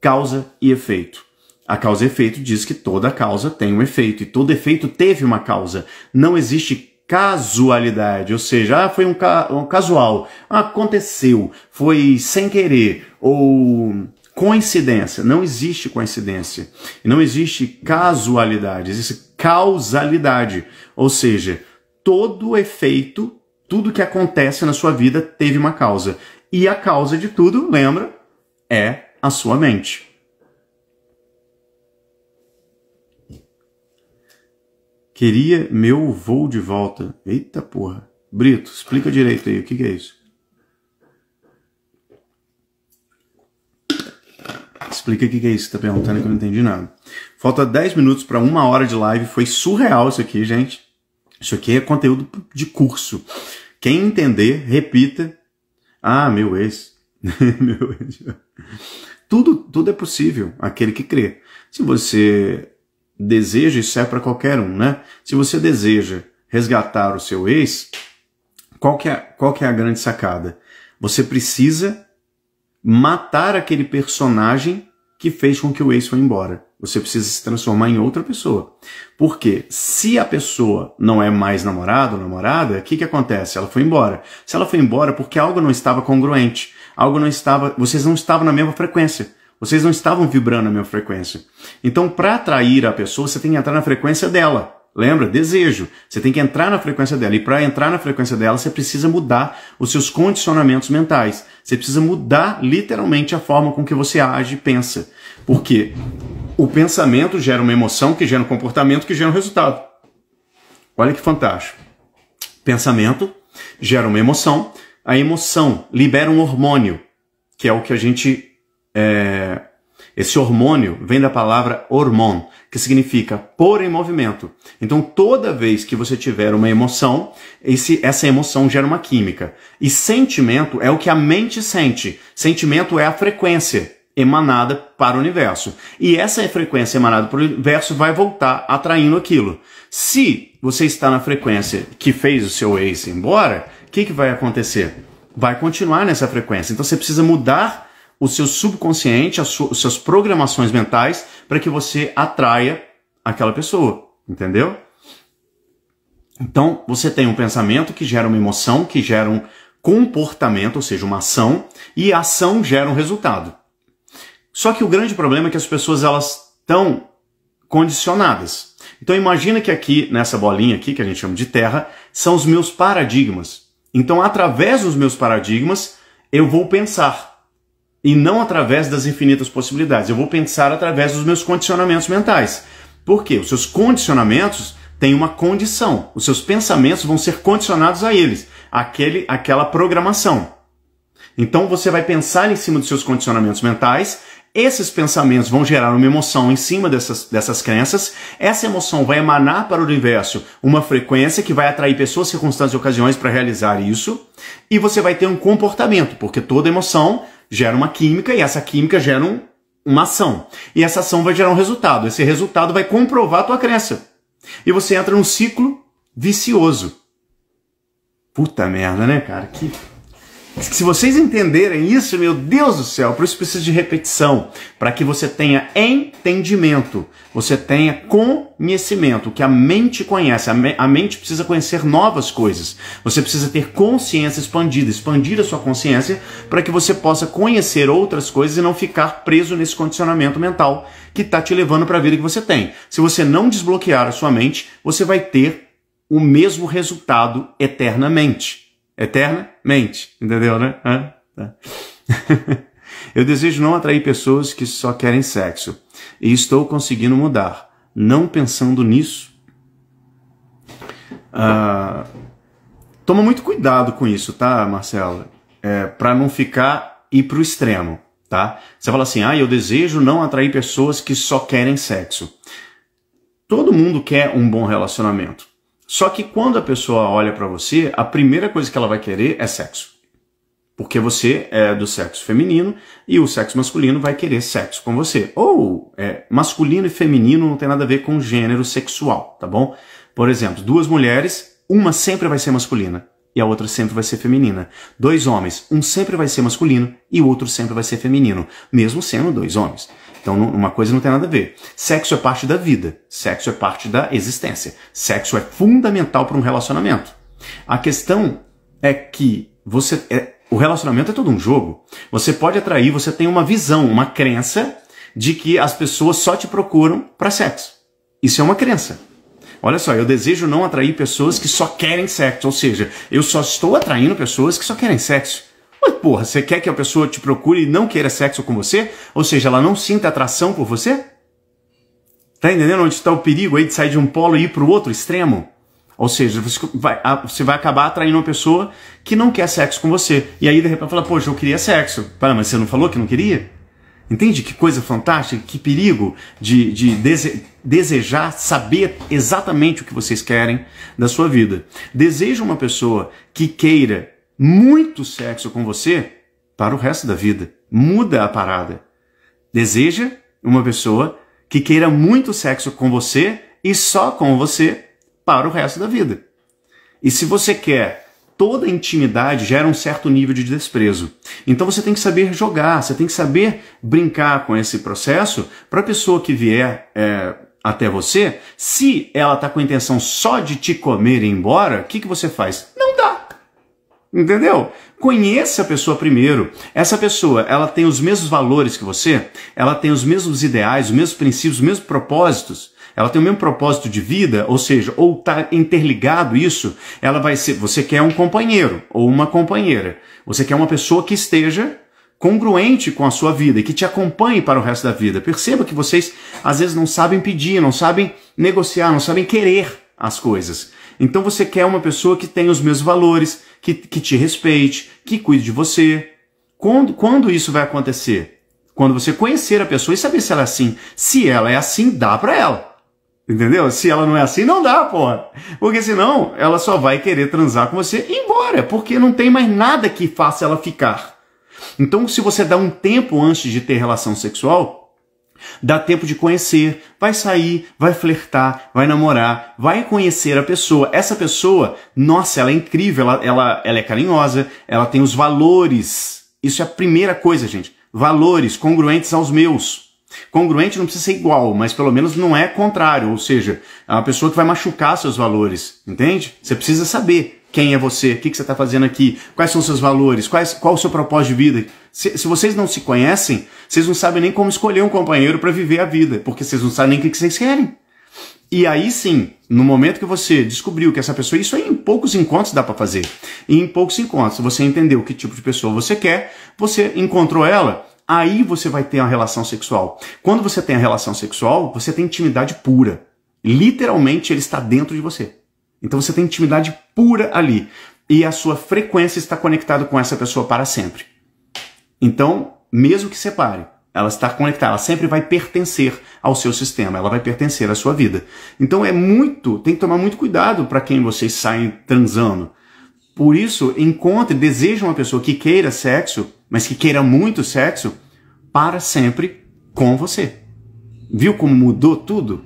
causa e efeito. A causa e efeito diz que toda causa tem um efeito e todo efeito teve uma causa. Não existe casualidade, ou seja, ah, foi um, ca um casual, ah, aconteceu, foi sem querer ou coincidência. Não existe coincidência. Não existe casualidade, existe causalidade. Ou seja, todo efeito, tudo que acontece na sua vida teve uma causa. E a causa de tudo, lembra, é a sua mente. Queria meu voo de volta. Eita porra. Brito, explica direito aí, o que, que é isso? Explica o que, que é isso, tá perguntando que eu não entendi nada. Falta 10 minutos para uma hora de live, foi surreal isso aqui, gente. Isso aqui é conteúdo de curso. Quem entender, repita. Ah, meu ex. meu ex. Tudo, tudo é possível, aquele que crê. Se você deseja, isso é para qualquer um, né? Se você deseja resgatar o seu ex, qual que é, qual que é a grande sacada? Você precisa matar aquele personagem que fez com que o ex foi embora. Você precisa se transformar em outra pessoa. Porque se a pessoa não é mais namorado ou namorada, o que, que acontece? Ela foi embora. Se ela foi embora porque algo não estava congruente, algo não estava. Vocês não estavam na mesma frequência. Vocês não estavam vibrando a minha frequência. Então, para atrair a pessoa, você tem que entrar na frequência dela. Lembra? Desejo. Você tem que entrar na frequência dela. E para entrar na frequência dela, você precisa mudar os seus condicionamentos mentais. Você precisa mudar literalmente a forma com que você age e pensa. Porque o pensamento gera uma emoção, que gera um comportamento, que gera um resultado. Olha que fantástico. Pensamento gera uma emoção. A emoção libera um hormônio, que é o que a gente é, esse hormônio vem da palavra hormônio, que significa pôr em movimento. Então, toda vez que você tiver uma emoção, esse, essa emoção gera uma química. E sentimento é o que a mente sente. Sentimento é a frequência emanada para o universo. E essa frequência emanada para o universo vai voltar atraindo aquilo. Se você está na frequência que fez o seu ex embora, o que, que vai acontecer? Vai continuar nessa frequência. Então, você precisa mudar o seu subconsciente, as suas programações mentais, para que você atraia aquela pessoa, entendeu? Então, você tem um pensamento que gera uma emoção, que gera um comportamento, ou seja, uma ação, e a ação gera um resultado. Só que o grande problema é que as pessoas elas estão condicionadas. Então imagina que aqui nessa bolinha aqui que a gente chama de terra são os meus paradigmas. Então através dos meus paradigmas eu vou pensar e não através das infinitas possibilidades. Eu vou pensar através dos meus condicionamentos mentais. Por quê? Os seus condicionamentos têm uma condição. Os seus pensamentos vão ser condicionados a eles, aquele, aquela programação. Então você vai pensar em cima dos seus condicionamentos mentais, esses pensamentos vão gerar uma emoção em cima dessas, dessas crenças. Essa emoção vai emanar para o universo uma frequência que vai atrair pessoas, circunstâncias e ocasiões para realizar isso. E você vai ter um comportamento, porque toda emoção gera uma química e essa química gera um, uma ação. E essa ação vai gerar um resultado. Esse resultado vai comprovar a tua crença. E você entra num ciclo vicioso. Puta merda, né, cara? Que se vocês entenderem isso, meu Deus do céu, por isso precisa de repetição, para que você tenha entendimento, você tenha conhecimento, que a mente conhece, a, me a mente precisa conhecer novas coisas. Você precisa ter consciência expandida, expandir a sua consciência para que você possa conhecer outras coisas e não ficar preso nesse condicionamento mental que está te levando para a vida que você tem. Se você não desbloquear a sua mente, você vai ter o mesmo resultado eternamente eternamente. Entendeu, né? Tá. Eu desejo não atrair pessoas que só querem sexo. E estou conseguindo mudar. Não pensando nisso. Ah, toma muito cuidado com isso, tá, Marcelo? É, para não ficar ir pro extremo, tá? Você fala assim, ah, eu desejo não atrair pessoas que só querem sexo. Todo mundo quer um bom relacionamento. Só que quando a pessoa olha para você, a primeira coisa que ela vai querer é sexo. Porque você é do sexo feminino e o sexo masculino vai querer sexo com você. Ou é, masculino e feminino não tem nada a ver com gênero sexual, tá bom? Por exemplo, duas mulheres, uma sempre vai ser masculina e a outra sempre vai ser feminina. Dois homens, um sempre vai ser masculino e o outro sempre vai ser feminino, mesmo sendo dois homens. Então, uma coisa não tem nada a ver. Sexo é parte da vida, sexo é parte da existência. Sexo é fundamental para um relacionamento. A questão é que você é, o relacionamento é todo um jogo. Você pode atrair, você tem uma visão, uma crença de que as pessoas só te procuram para sexo. Isso é uma crença. Olha só, eu desejo não atrair pessoas que só querem sexo, ou seja, eu só estou atraindo pessoas que só querem sexo. Mas, porra, você quer que a pessoa te procure e não queira sexo com você? Ou seja, ela não sinta atração por você? Tá entendendo onde está o perigo aí de sair de um polo e ir para o outro extremo? Ou seja, você vai, você vai acabar atraindo uma pessoa que não quer sexo com você. E aí, de repente, fala, poxa, eu queria sexo. Para, mas você não falou que não queria? Entende que coisa fantástica, que perigo de, de dese, desejar saber exatamente o que vocês querem da sua vida. Deseja uma pessoa que queira muito sexo com você para o resto da vida. Muda a parada. Deseja uma pessoa que queira muito sexo com você e só com você para o resto da vida. E se você quer toda intimidade, gera um certo nível de desprezo. Então você tem que saber jogar, você tem que saber brincar com esse processo para a pessoa que vier é, até você, se ela está com a intenção só de te comer e ir embora, o que, que você faz? Não dá Entendeu? Conheça a pessoa primeiro. Essa pessoa, ela tem os mesmos valores que você? Ela tem os mesmos ideais, os mesmos princípios, os mesmos propósitos? Ela tem o mesmo propósito de vida, ou seja, ou está interligado isso, ela vai ser. Você quer um companheiro ou uma companheira. Você quer uma pessoa que esteja congruente com a sua vida e que te acompanhe para o resto da vida. Perceba que vocês às vezes não sabem pedir, não sabem negociar, não sabem querer as coisas. Então você quer uma pessoa que tenha os mesmos valores, que, que te respeite, que cuide de você. Quando, quando isso vai acontecer? Quando você conhecer a pessoa e saber se ela é assim. Se ela é assim, dá para ela. Entendeu? Se ela não é assim, não dá, porra. Porque senão ela só vai querer transar com você e ir embora, porque não tem mais nada que faça ela ficar. Então, se você dá um tempo antes de ter relação sexual, Dá tempo de conhecer, vai sair, vai flertar, vai namorar, vai conhecer a pessoa. Essa pessoa, nossa, ela é incrível, ela, ela, ela é carinhosa, ela tem os valores. Isso é a primeira coisa, gente. Valores congruentes aos meus. Congruente não precisa ser igual, mas pelo menos não é contrário, ou seja, é uma pessoa que vai machucar seus valores, entende? Você precisa saber quem é você, o que, que você está fazendo aqui, quais são os seus valores, quais, qual o seu propósito de vida. Se, se, vocês não se conhecem, vocês não sabem nem como escolher um companheiro para viver a vida, porque vocês não sabem nem o que, vocês querem. E aí sim, no momento que você descobriu que essa pessoa, isso aí em poucos encontros dá para fazer. E em poucos encontros, você entendeu que tipo de pessoa você quer, você encontrou ela, aí você vai ter uma relação sexual. Quando você tem a relação sexual, você tem intimidade pura. Literalmente ele está dentro de você. Então você tem intimidade pura ali. E a sua frequência está conectada com essa pessoa para sempre. Então, mesmo que separe, ela está conectada, ela sempre vai pertencer ao seu sistema, ela vai pertencer à sua vida. Então é muito, tem que tomar muito cuidado para quem vocês saem transando. Por isso, encontre, deseje uma pessoa que queira sexo, mas que queira muito sexo, para sempre com você. Viu como mudou tudo?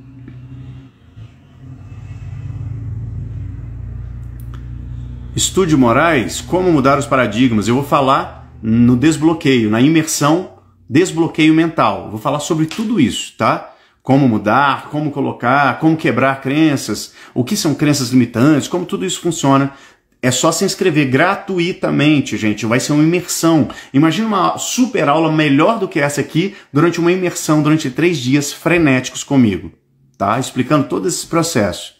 Estude Moraes, como mudar os paradigmas. Eu vou falar no desbloqueio, na imersão, desbloqueio mental. vou falar sobre tudo isso, tá? Como mudar, como colocar, como quebrar crenças, o que são crenças limitantes, como tudo isso funciona. É só se inscrever gratuitamente, gente. Vai ser uma imersão. Imagina uma super aula melhor do que essa aqui durante uma imersão durante três dias frenéticos comigo, tá? Explicando todo esse processo.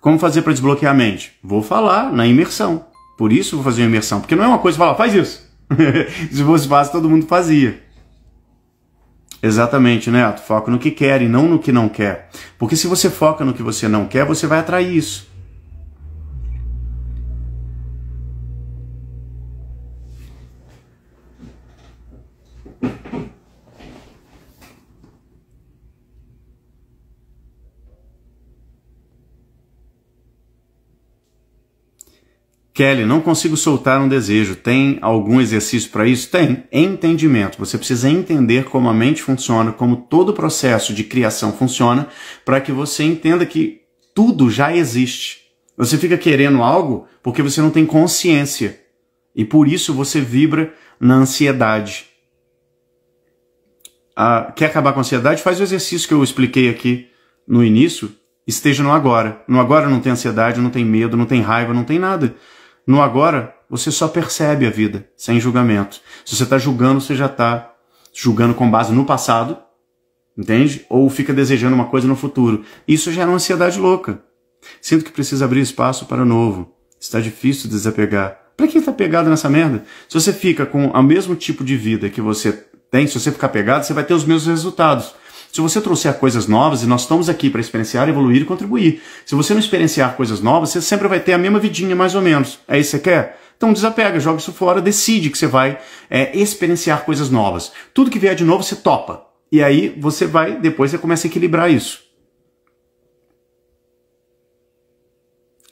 Como fazer para desbloquear a mente? Vou falar na imersão. Por isso vou fazer uma imersão, porque não é uma coisa falar, faz isso. Se fosse fácil, todo mundo fazia. Exatamente, Neto. Né, foca no que quer e não no que não quer. Porque se você foca no que você não quer, você vai atrair isso. Kelly, não consigo soltar um desejo. Tem algum exercício para isso? Tem. Entendimento. Você precisa entender como a mente funciona, como todo o processo de criação funciona, para que você entenda que tudo já existe. Você fica querendo algo porque você não tem consciência. E por isso você vibra na ansiedade. Ah, quer acabar com a ansiedade? Faz o exercício que eu expliquei aqui no início. Esteja no agora. No agora não tem ansiedade, não tem medo, não tem raiva, não tem nada. No agora, você só percebe a vida, sem julgamento. Se você está julgando, você já está julgando com base no passado, entende? Ou fica desejando uma coisa no futuro. Isso gera uma ansiedade louca. Sinto que precisa abrir espaço para o novo. Está difícil desapegar. Para quem está pegado nessa merda? Se você fica com o mesmo tipo de vida que você tem, se você ficar pegado, você vai ter os mesmos resultados. Se você trouxer coisas novas, e nós estamos aqui para experienciar, evoluir e contribuir. Se você não experienciar coisas novas, você sempre vai ter a mesma vidinha, mais ou menos. É isso que você quer? Então desapega, joga isso fora, decide que você vai é, experienciar coisas novas. Tudo que vier de novo, você topa. E aí você vai, depois você começa a equilibrar isso.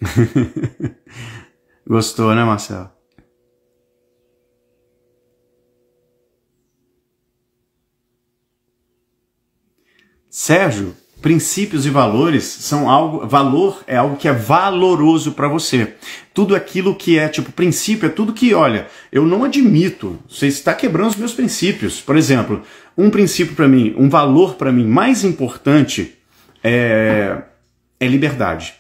Gostou, né, Marcelo? Sérgio, princípios e valores são algo. Valor é algo que é valoroso para você. Tudo aquilo que é tipo princípio é tudo que, olha, eu não admito. Você está quebrando os meus princípios. Por exemplo, um princípio para mim, um valor para mim mais importante é, é liberdade.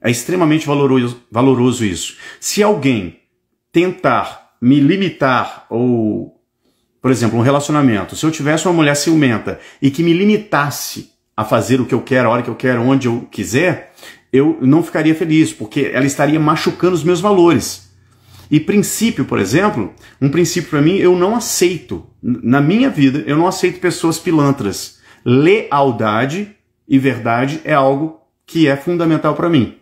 É extremamente valoroso, valoroso isso. Se alguém tentar me limitar ou por exemplo, um relacionamento. Se eu tivesse uma mulher ciumenta e que me limitasse a fazer o que eu quero, a hora que eu quero, onde eu quiser, eu não ficaria feliz, porque ela estaria machucando os meus valores. E princípio, por exemplo, um princípio para mim, eu não aceito. Na minha vida, eu não aceito pessoas pilantras. Lealdade e verdade é algo que é fundamental para mim.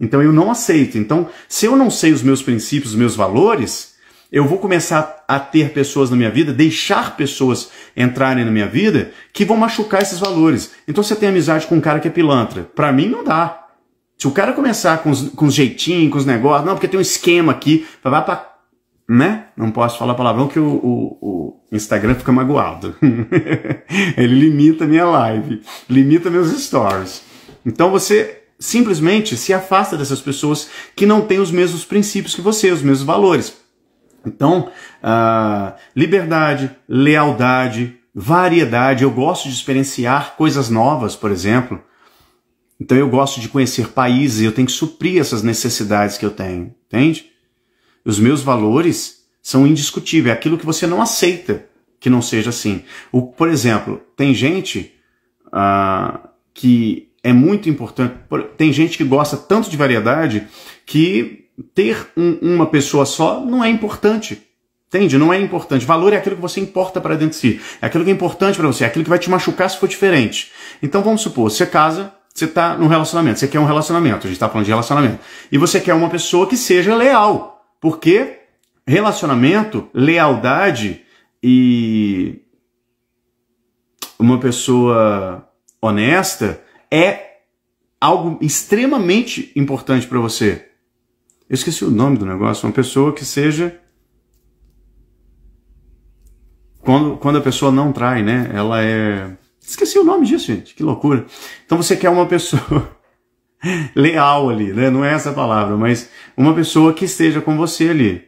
Então eu não aceito. Então, se eu não sei os meus princípios, os meus valores, eu vou começar a ter pessoas na minha vida, deixar pessoas entrarem na minha vida que vão machucar esses valores. Então você tem amizade com um cara que é pilantra. Para mim não dá. Se o cara começar com os, com os jeitinhos, com os negócios, não, porque tem um esquema aqui, vai pra. Né? Não posso falar palavrão que o, o, o Instagram fica magoado. Ele limita a minha live, limita meus stories. Então você simplesmente se afasta dessas pessoas que não têm os mesmos princípios que você, os mesmos valores. Então, liberdade, lealdade, variedade. Eu gosto de experienciar coisas novas, por exemplo. Então, eu gosto de conhecer países. Eu tenho que suprir essas necessidades que eu tenho, entende? Os meus valores são indiscutíveis. É aquilo que você não aceita que não seja assim. O, por exemplo, tem gente ah, que é muito importante. Tem gente que gosta tanto de variedade que ter um, uma pessoa só não é importante. Entende? Não é importante. Valor é aquilo que você importa para dentro de si. É aquilo que é importante para você. É aquilo que vai te machucar se for diferente. Então vamos supor, você casa, você está num relacionamento. Você quer um relacionamento. A gente está falando de relacionamento. E você quer uma pessoa que seja leal. Porque relacionamento, lealdade e uma pessoa honesta é algo extremamente importante para você. Eu esqueci o nome do negócio. Uma pessoa que seja. Quando, quando a pessoa não trai, né? Ela é. Esqueci o nome disso, gente. Que loucura. Então você quer uma pessoa leal ali, né? Não é essa palavra, mas uma pessoa que esteja com você ali.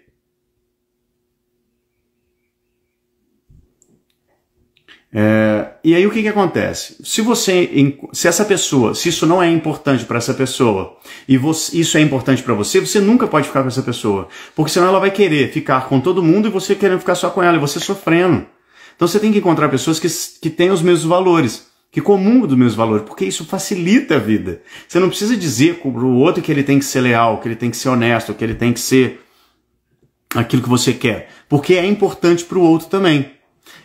É, e aí o que, que acontece? Se você, se essa pessoa, se isso não é importante para essa pessoa e você, isso é importante para você, você nunca pode ficar com essa pessoa, porque senão ela vai querer ficar com todo mundo e você querendo ficar só com ela e você sofrendo. Então você tem que encontrar pessoas que, que têm os mesmos valores, que comungam dos mesmos valores, porque isso facilita a vida. Você não precisa dizer para o outro que ele tem que ser leal, que ele tem que ser honesto, que ele tem que ser aquilo que você quer, porque é importante para o outro também.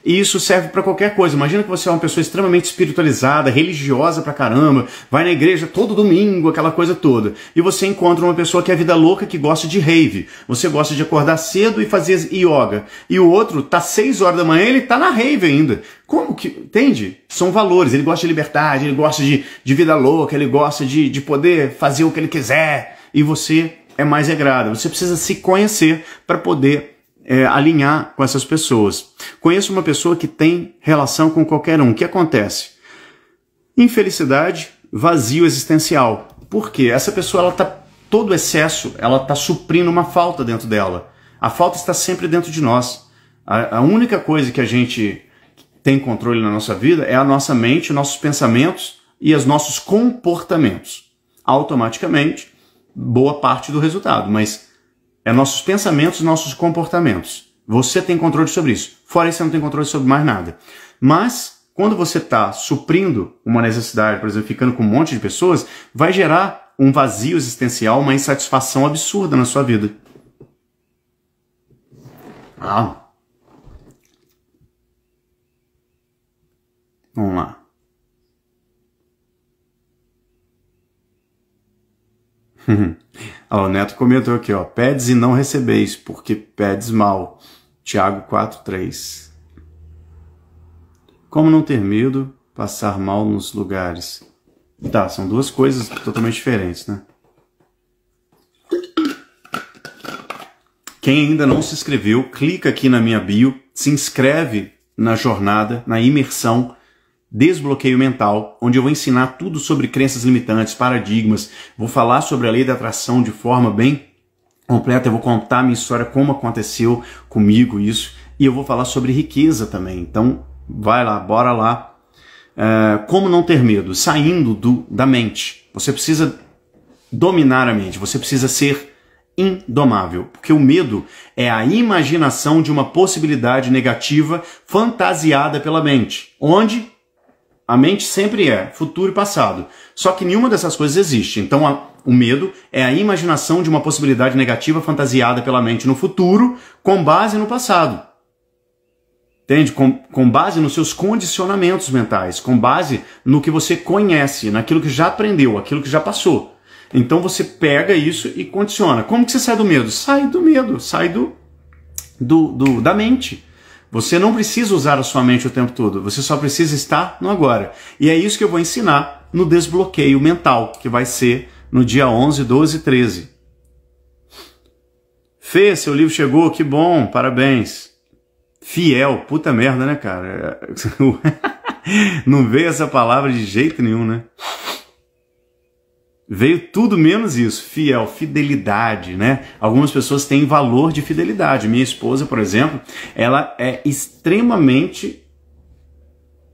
E isso serve para qualquer coisa. Imagina que você é uma pessoa extremamente espiritualizada, religiosa pra caramba, vai na igreja todo domingo, aquela coisa toda. E você encontra uma pessoa que é vida louca, que gosta de rave. Você gosta de acordar cedo e fazer yoga. E o outro tá 6 horas da manhã, ele tá na rave ainda. Como que. Entende? São valores. Ele gosta de liberdade, ele gosta de, de vida louca, ele gosta de, de poder fazer o que ele quiser. E você é mais egrado. Você precisa se conhecer para poder é, alinhar com essas pessoas. Conheço uma pessoa que tem relação com qualquer um. O que acontece? Infelicidade, vazio existencial. Por quê? Essa pessoa, ela está todo excesso, ela está suprindo uma falta dentro dela. A falta está sempre dentro de nós. A, a única coisa que a gente tem controle na nossa vida é a nossa mente, nossos pensamentos e os nossos comportamentos. Automaticamente, boa parte do resultado, mas é nossos pensamentos, nossos comportamentos. Você tem controle sobre isso. Fora isso, você não tem controle sobre mais nada. Mas, quando você está suprindo uma necessidade, por exemplo, ficando com um monte de pessoas, vai gerar um vazio existencial, uma insatisfação absurda na sua vida. Ah. Vamos lá. Ah, o Neto comentou aqui, ó. Pedes e não recebeis, porque pedes mal. Tiago 4,3. Como não ter medo, passar mal nos lugares. Tá, são duas coisas totalmente diferentes, né? Quem ainda não se inscreveu, clica aqui na minha bio, se inscreve na jornada, na imersão Desbloqueio Mental, onde eu vou ensinar tudo sobre crenças limitantes, paradigmas, vou falar sobre a lei da atração de forma bem completa, eu vou contar minha história, como aconteceu comigo isso, e eu vou falar sobre riqueza também. Então, vai lá, bora lá. Uh, como não ter medo? Saindo do, da mente. Você precisa dominar a mente, você precisa ser indomável, porque o medo é a imaginação de uma possibilidade negativa fantasiada pela mente, onde a mente sempre é futuro e passado. Só que nenhuma dessas coisas existe. Então, a, o medo é a imaginação de uma possibilidade negativa fantasiada pela mente no futuro com base no passado. Entende? Com, com base nos seus condicionamentos mentais, com base no que você conhece, naquilo que já aprendeu, aquilo que já passou. Então você pega isso e condiciona. Como que você sai do medo? Sai do medo, sai do, do, do da mente. Você não precisa usar a sua mente o tempo todo, você só precisa estar no agora. E é isso que eu vou ensinar no desbloqueio mental, que vai ser no dia 11, 12 e 13. Fê, seu livro chegou, que bom, parabéns. Fiel, puta merda, né, cara? Não veio essa palavra de jeito nenhum, né? veio tudo menos isso. Fiel, fidelidade, né? Algumas pessoas têm valor de fidelidade. Minha esposa, por exemplo, ela é extremamente.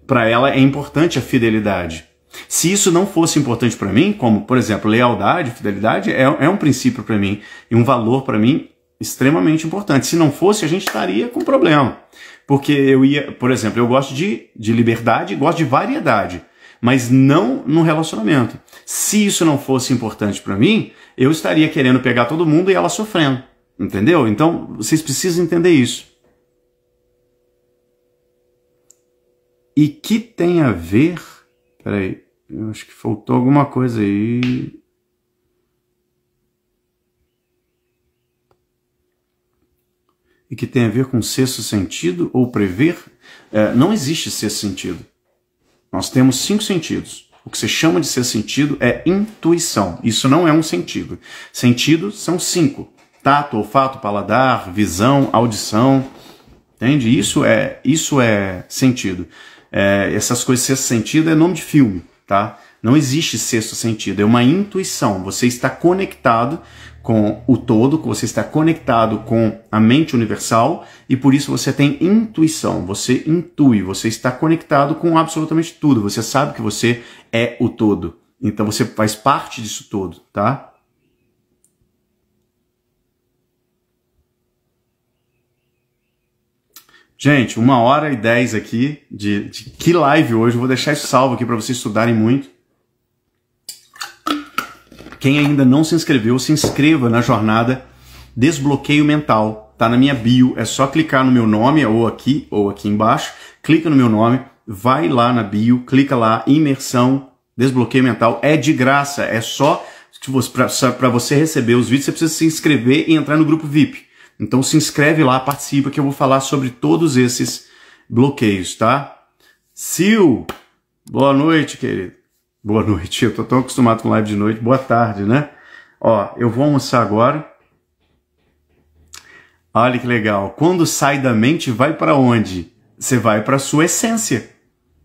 Para ela é importante a fidelidade. Se isso não fosse importante para mim, como, por exemplo, lealdade, fidelidade, é, é um princípio para mim e um valor para mim extremamente importante. Se não fosse, a gente estaria com problema. Porque eu ia, por exemplo, eu gosto de, de liberdade, gosto de variedade, mas não no relacionamento. Se isso não fosse importante para mim, eu estaria querendo pegar todo mundo e ela sofrendo. Entendeu? Então vocês precisam entender isso. E que tem a ver. Peraí, eu acho que faltou alguma coisa aí. E que tem a ver com sexto sentido ou prever? É, não existe sexto sentido. Nós temos cinco sentidos. O que você chama de ser sentido é intuição. Isso não é um sentido. Sentidos são cinco: tato, olfato, paladar, visão, audição. Entende? Isso é isso é sentido. É, essas coisas, sexto sentido é nome de filme, tá? Não existe sexto sentido, é uma intuição. Você está conectado com o todo, que você está conectado com a mente universal e por isso você tem intuição, você intui, você está conectado com absolutamente tudo, você sabe que você é o todo. Então você faz parte disso todo, tá? Gente, uma hora e dez aqui de, de que live hoje. Eu vou deixar isso salvo aqui para vocês estudarem muito. Quem ainda não se inscreveu, se inscreva na jornada Desbloqueio Mental. Tá na minha bio, é só clicar no meu nome, ou aqui, ou aqui embaixo. Clica no meu nome, vai lá na bio, clica lá, imersão, desbloqueio mental. É de graça, é só para você receber os vídeos, você precisa se inscrever e entrar no grupo VIP. Então se inscreve lá, participa que eu vou falar sobre todos esses bloqueios, tá? Sil, boa noite, querido. Boa noite. Eu tô tão acostumado com live de noite. Boa tarde, né? Ó, eu vou almoçar agora. Olha que legal. Quando sai da mente, vai para onde? Você vai para sua essência.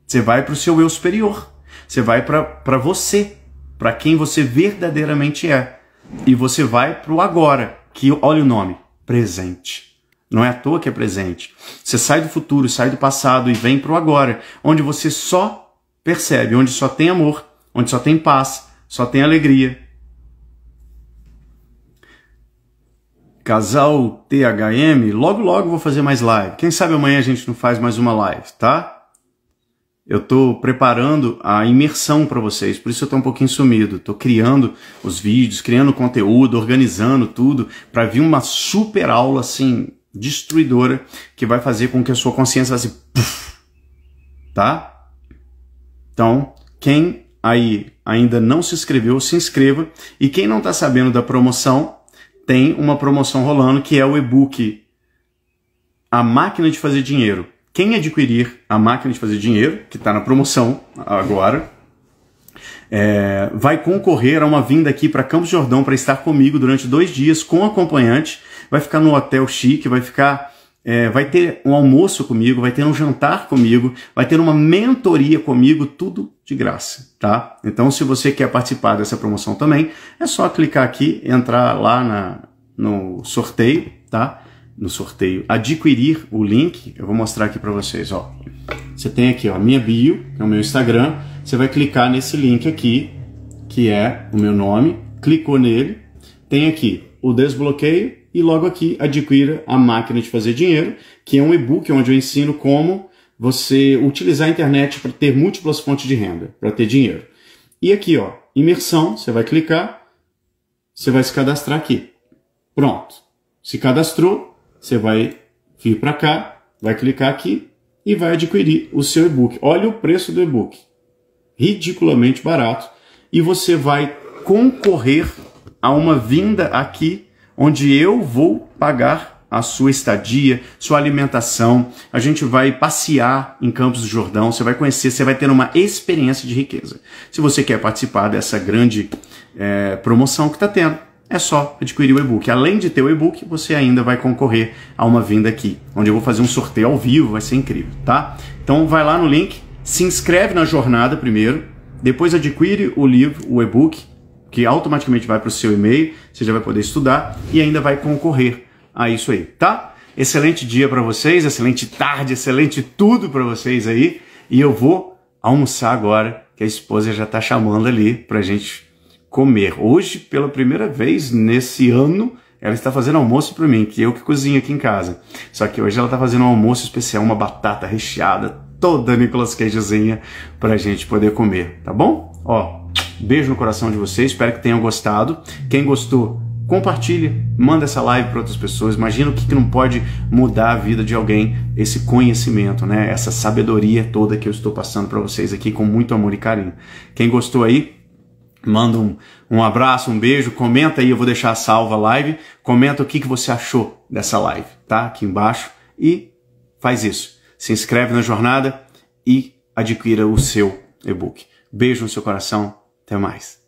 Você vai para o seu eu superior. Você vai para você, para quem você verdadeiramente é. E você vai para o agora, que olha o nome, presente. Não é à toa que é presente. Você sai do futuro, sai do passado e vem para o agora, onde você só percebe, onde só tem amor, onde só tem paz, só tem alegria. Casal THM, logo logo vou fazer mais live. Quem sabe amanhã a gente não faz mais uma live, tá? Eu estou preparando a imersão para vocês, por isso eu estou um pouquinho sumido. Estou criando os vídeos, criando conteúdo, organizando tudo para vir uma super aula assim destruidora que vai fazer com que a sua consciência assim, puff, tá? Então, quem aí ainda não se inscreveu, se inscreva. E quem não está sabendo da promoção, tem uma promoção rolando que é o e-book A Máquina de Fazer Dinheiro. Quem adquirir a máquina de fazer dinheiro, que está na promoção agora, é, vai concorrer a uma vinda aqui para Campos Jordão para estar comigo durante dois dias com acompanhante. Vai ficar no Hotel Chique, vai ficar é, vai ter um almoço comigo, vai ter um jantar comigo, vai ter uma mentoria comigo, tudo de graça, tá? Então, se você quer participar dessa promoção também, é só clicar aqui, entrar lá na, no sorteio, tá? No sorteio, adquirir o link, eu vou mostrar aqui para vocês, ó. Você tem aqui, ó, minha bio, que é o meu Instagram, você vai clicar nesse link aqui, que é o meu nome, clicou nele, tem aqui o desbloqueio, e logo aqui adquira a máquina de fazer dinheiro, que é um e-book onde eu ensino como você utilizar a internet para ter múltiplas fontes de renda, para ter dinheiro. E aqui, ó, imersão, você vai clicar, você vai se cadastrar aqui. Pronto. Se cadastrou, você vai vir para cá, vai clicar aqui e vai adquirir o seu e-book. Olha o preço do e-book. Ridiculamente barato. E você vai concorrer a uma vinda aqui onde eu vou pagar a sua estadia, sua alimentação. A gente vai passear em Campos do Jordão, você vai conhecer, você vai ter uma experiência de riqueza. Se você quer participar dessa grande é, promoção que está tendo, é só adquirir o e-book. Além de ter o e-book, você ainda vai concorrer a uma vinda aqui, onde eu vou fazer um sorteio ao vivo, vai ser incrível, tá? Então vai lá no link, se inscreve na jornada primeiro, depois adquire o livro, o e-book que automaticamente vai para o seu e-mail, você já vai poder estudar e ainda vai concorrer a isso aí, tá? Excelente dia para vocês, excelente tarde, excelente tudo para vocês aí. E eu vou almoçar agora, que a esposa já está chamando ali para gente comer. Hoje, pela primeira vez nesse ano, ela está fazendo almoço para mim, que eu que cozinho aqui em casa. Só que hoje ela está fazendo um almoço especial, uma batata recheada, toda Nicolas Queijozinha, para a gente poder comer, tá bom? Ó, Beijo no coração de vocês, espero que tenham gostado. Quem gostou, compartilhe, manda essa live para outras pessoas. Imagina o que, que não pode mudar a vida de alguém esse conhecimento, né? Essa sabedoria toda que eu estou passando para vocês aqui com muito amor e carinho. Quem gostou aí, manda um, um abraço, um beijo, comenta aí, eu vou deixar salva a live, comenta o que, que você achou dessa live, tá? Aqui embaixo e faz isso. Se inscreve na jornada e adquira o seu e-book. Beijo no seu coração. Até mais.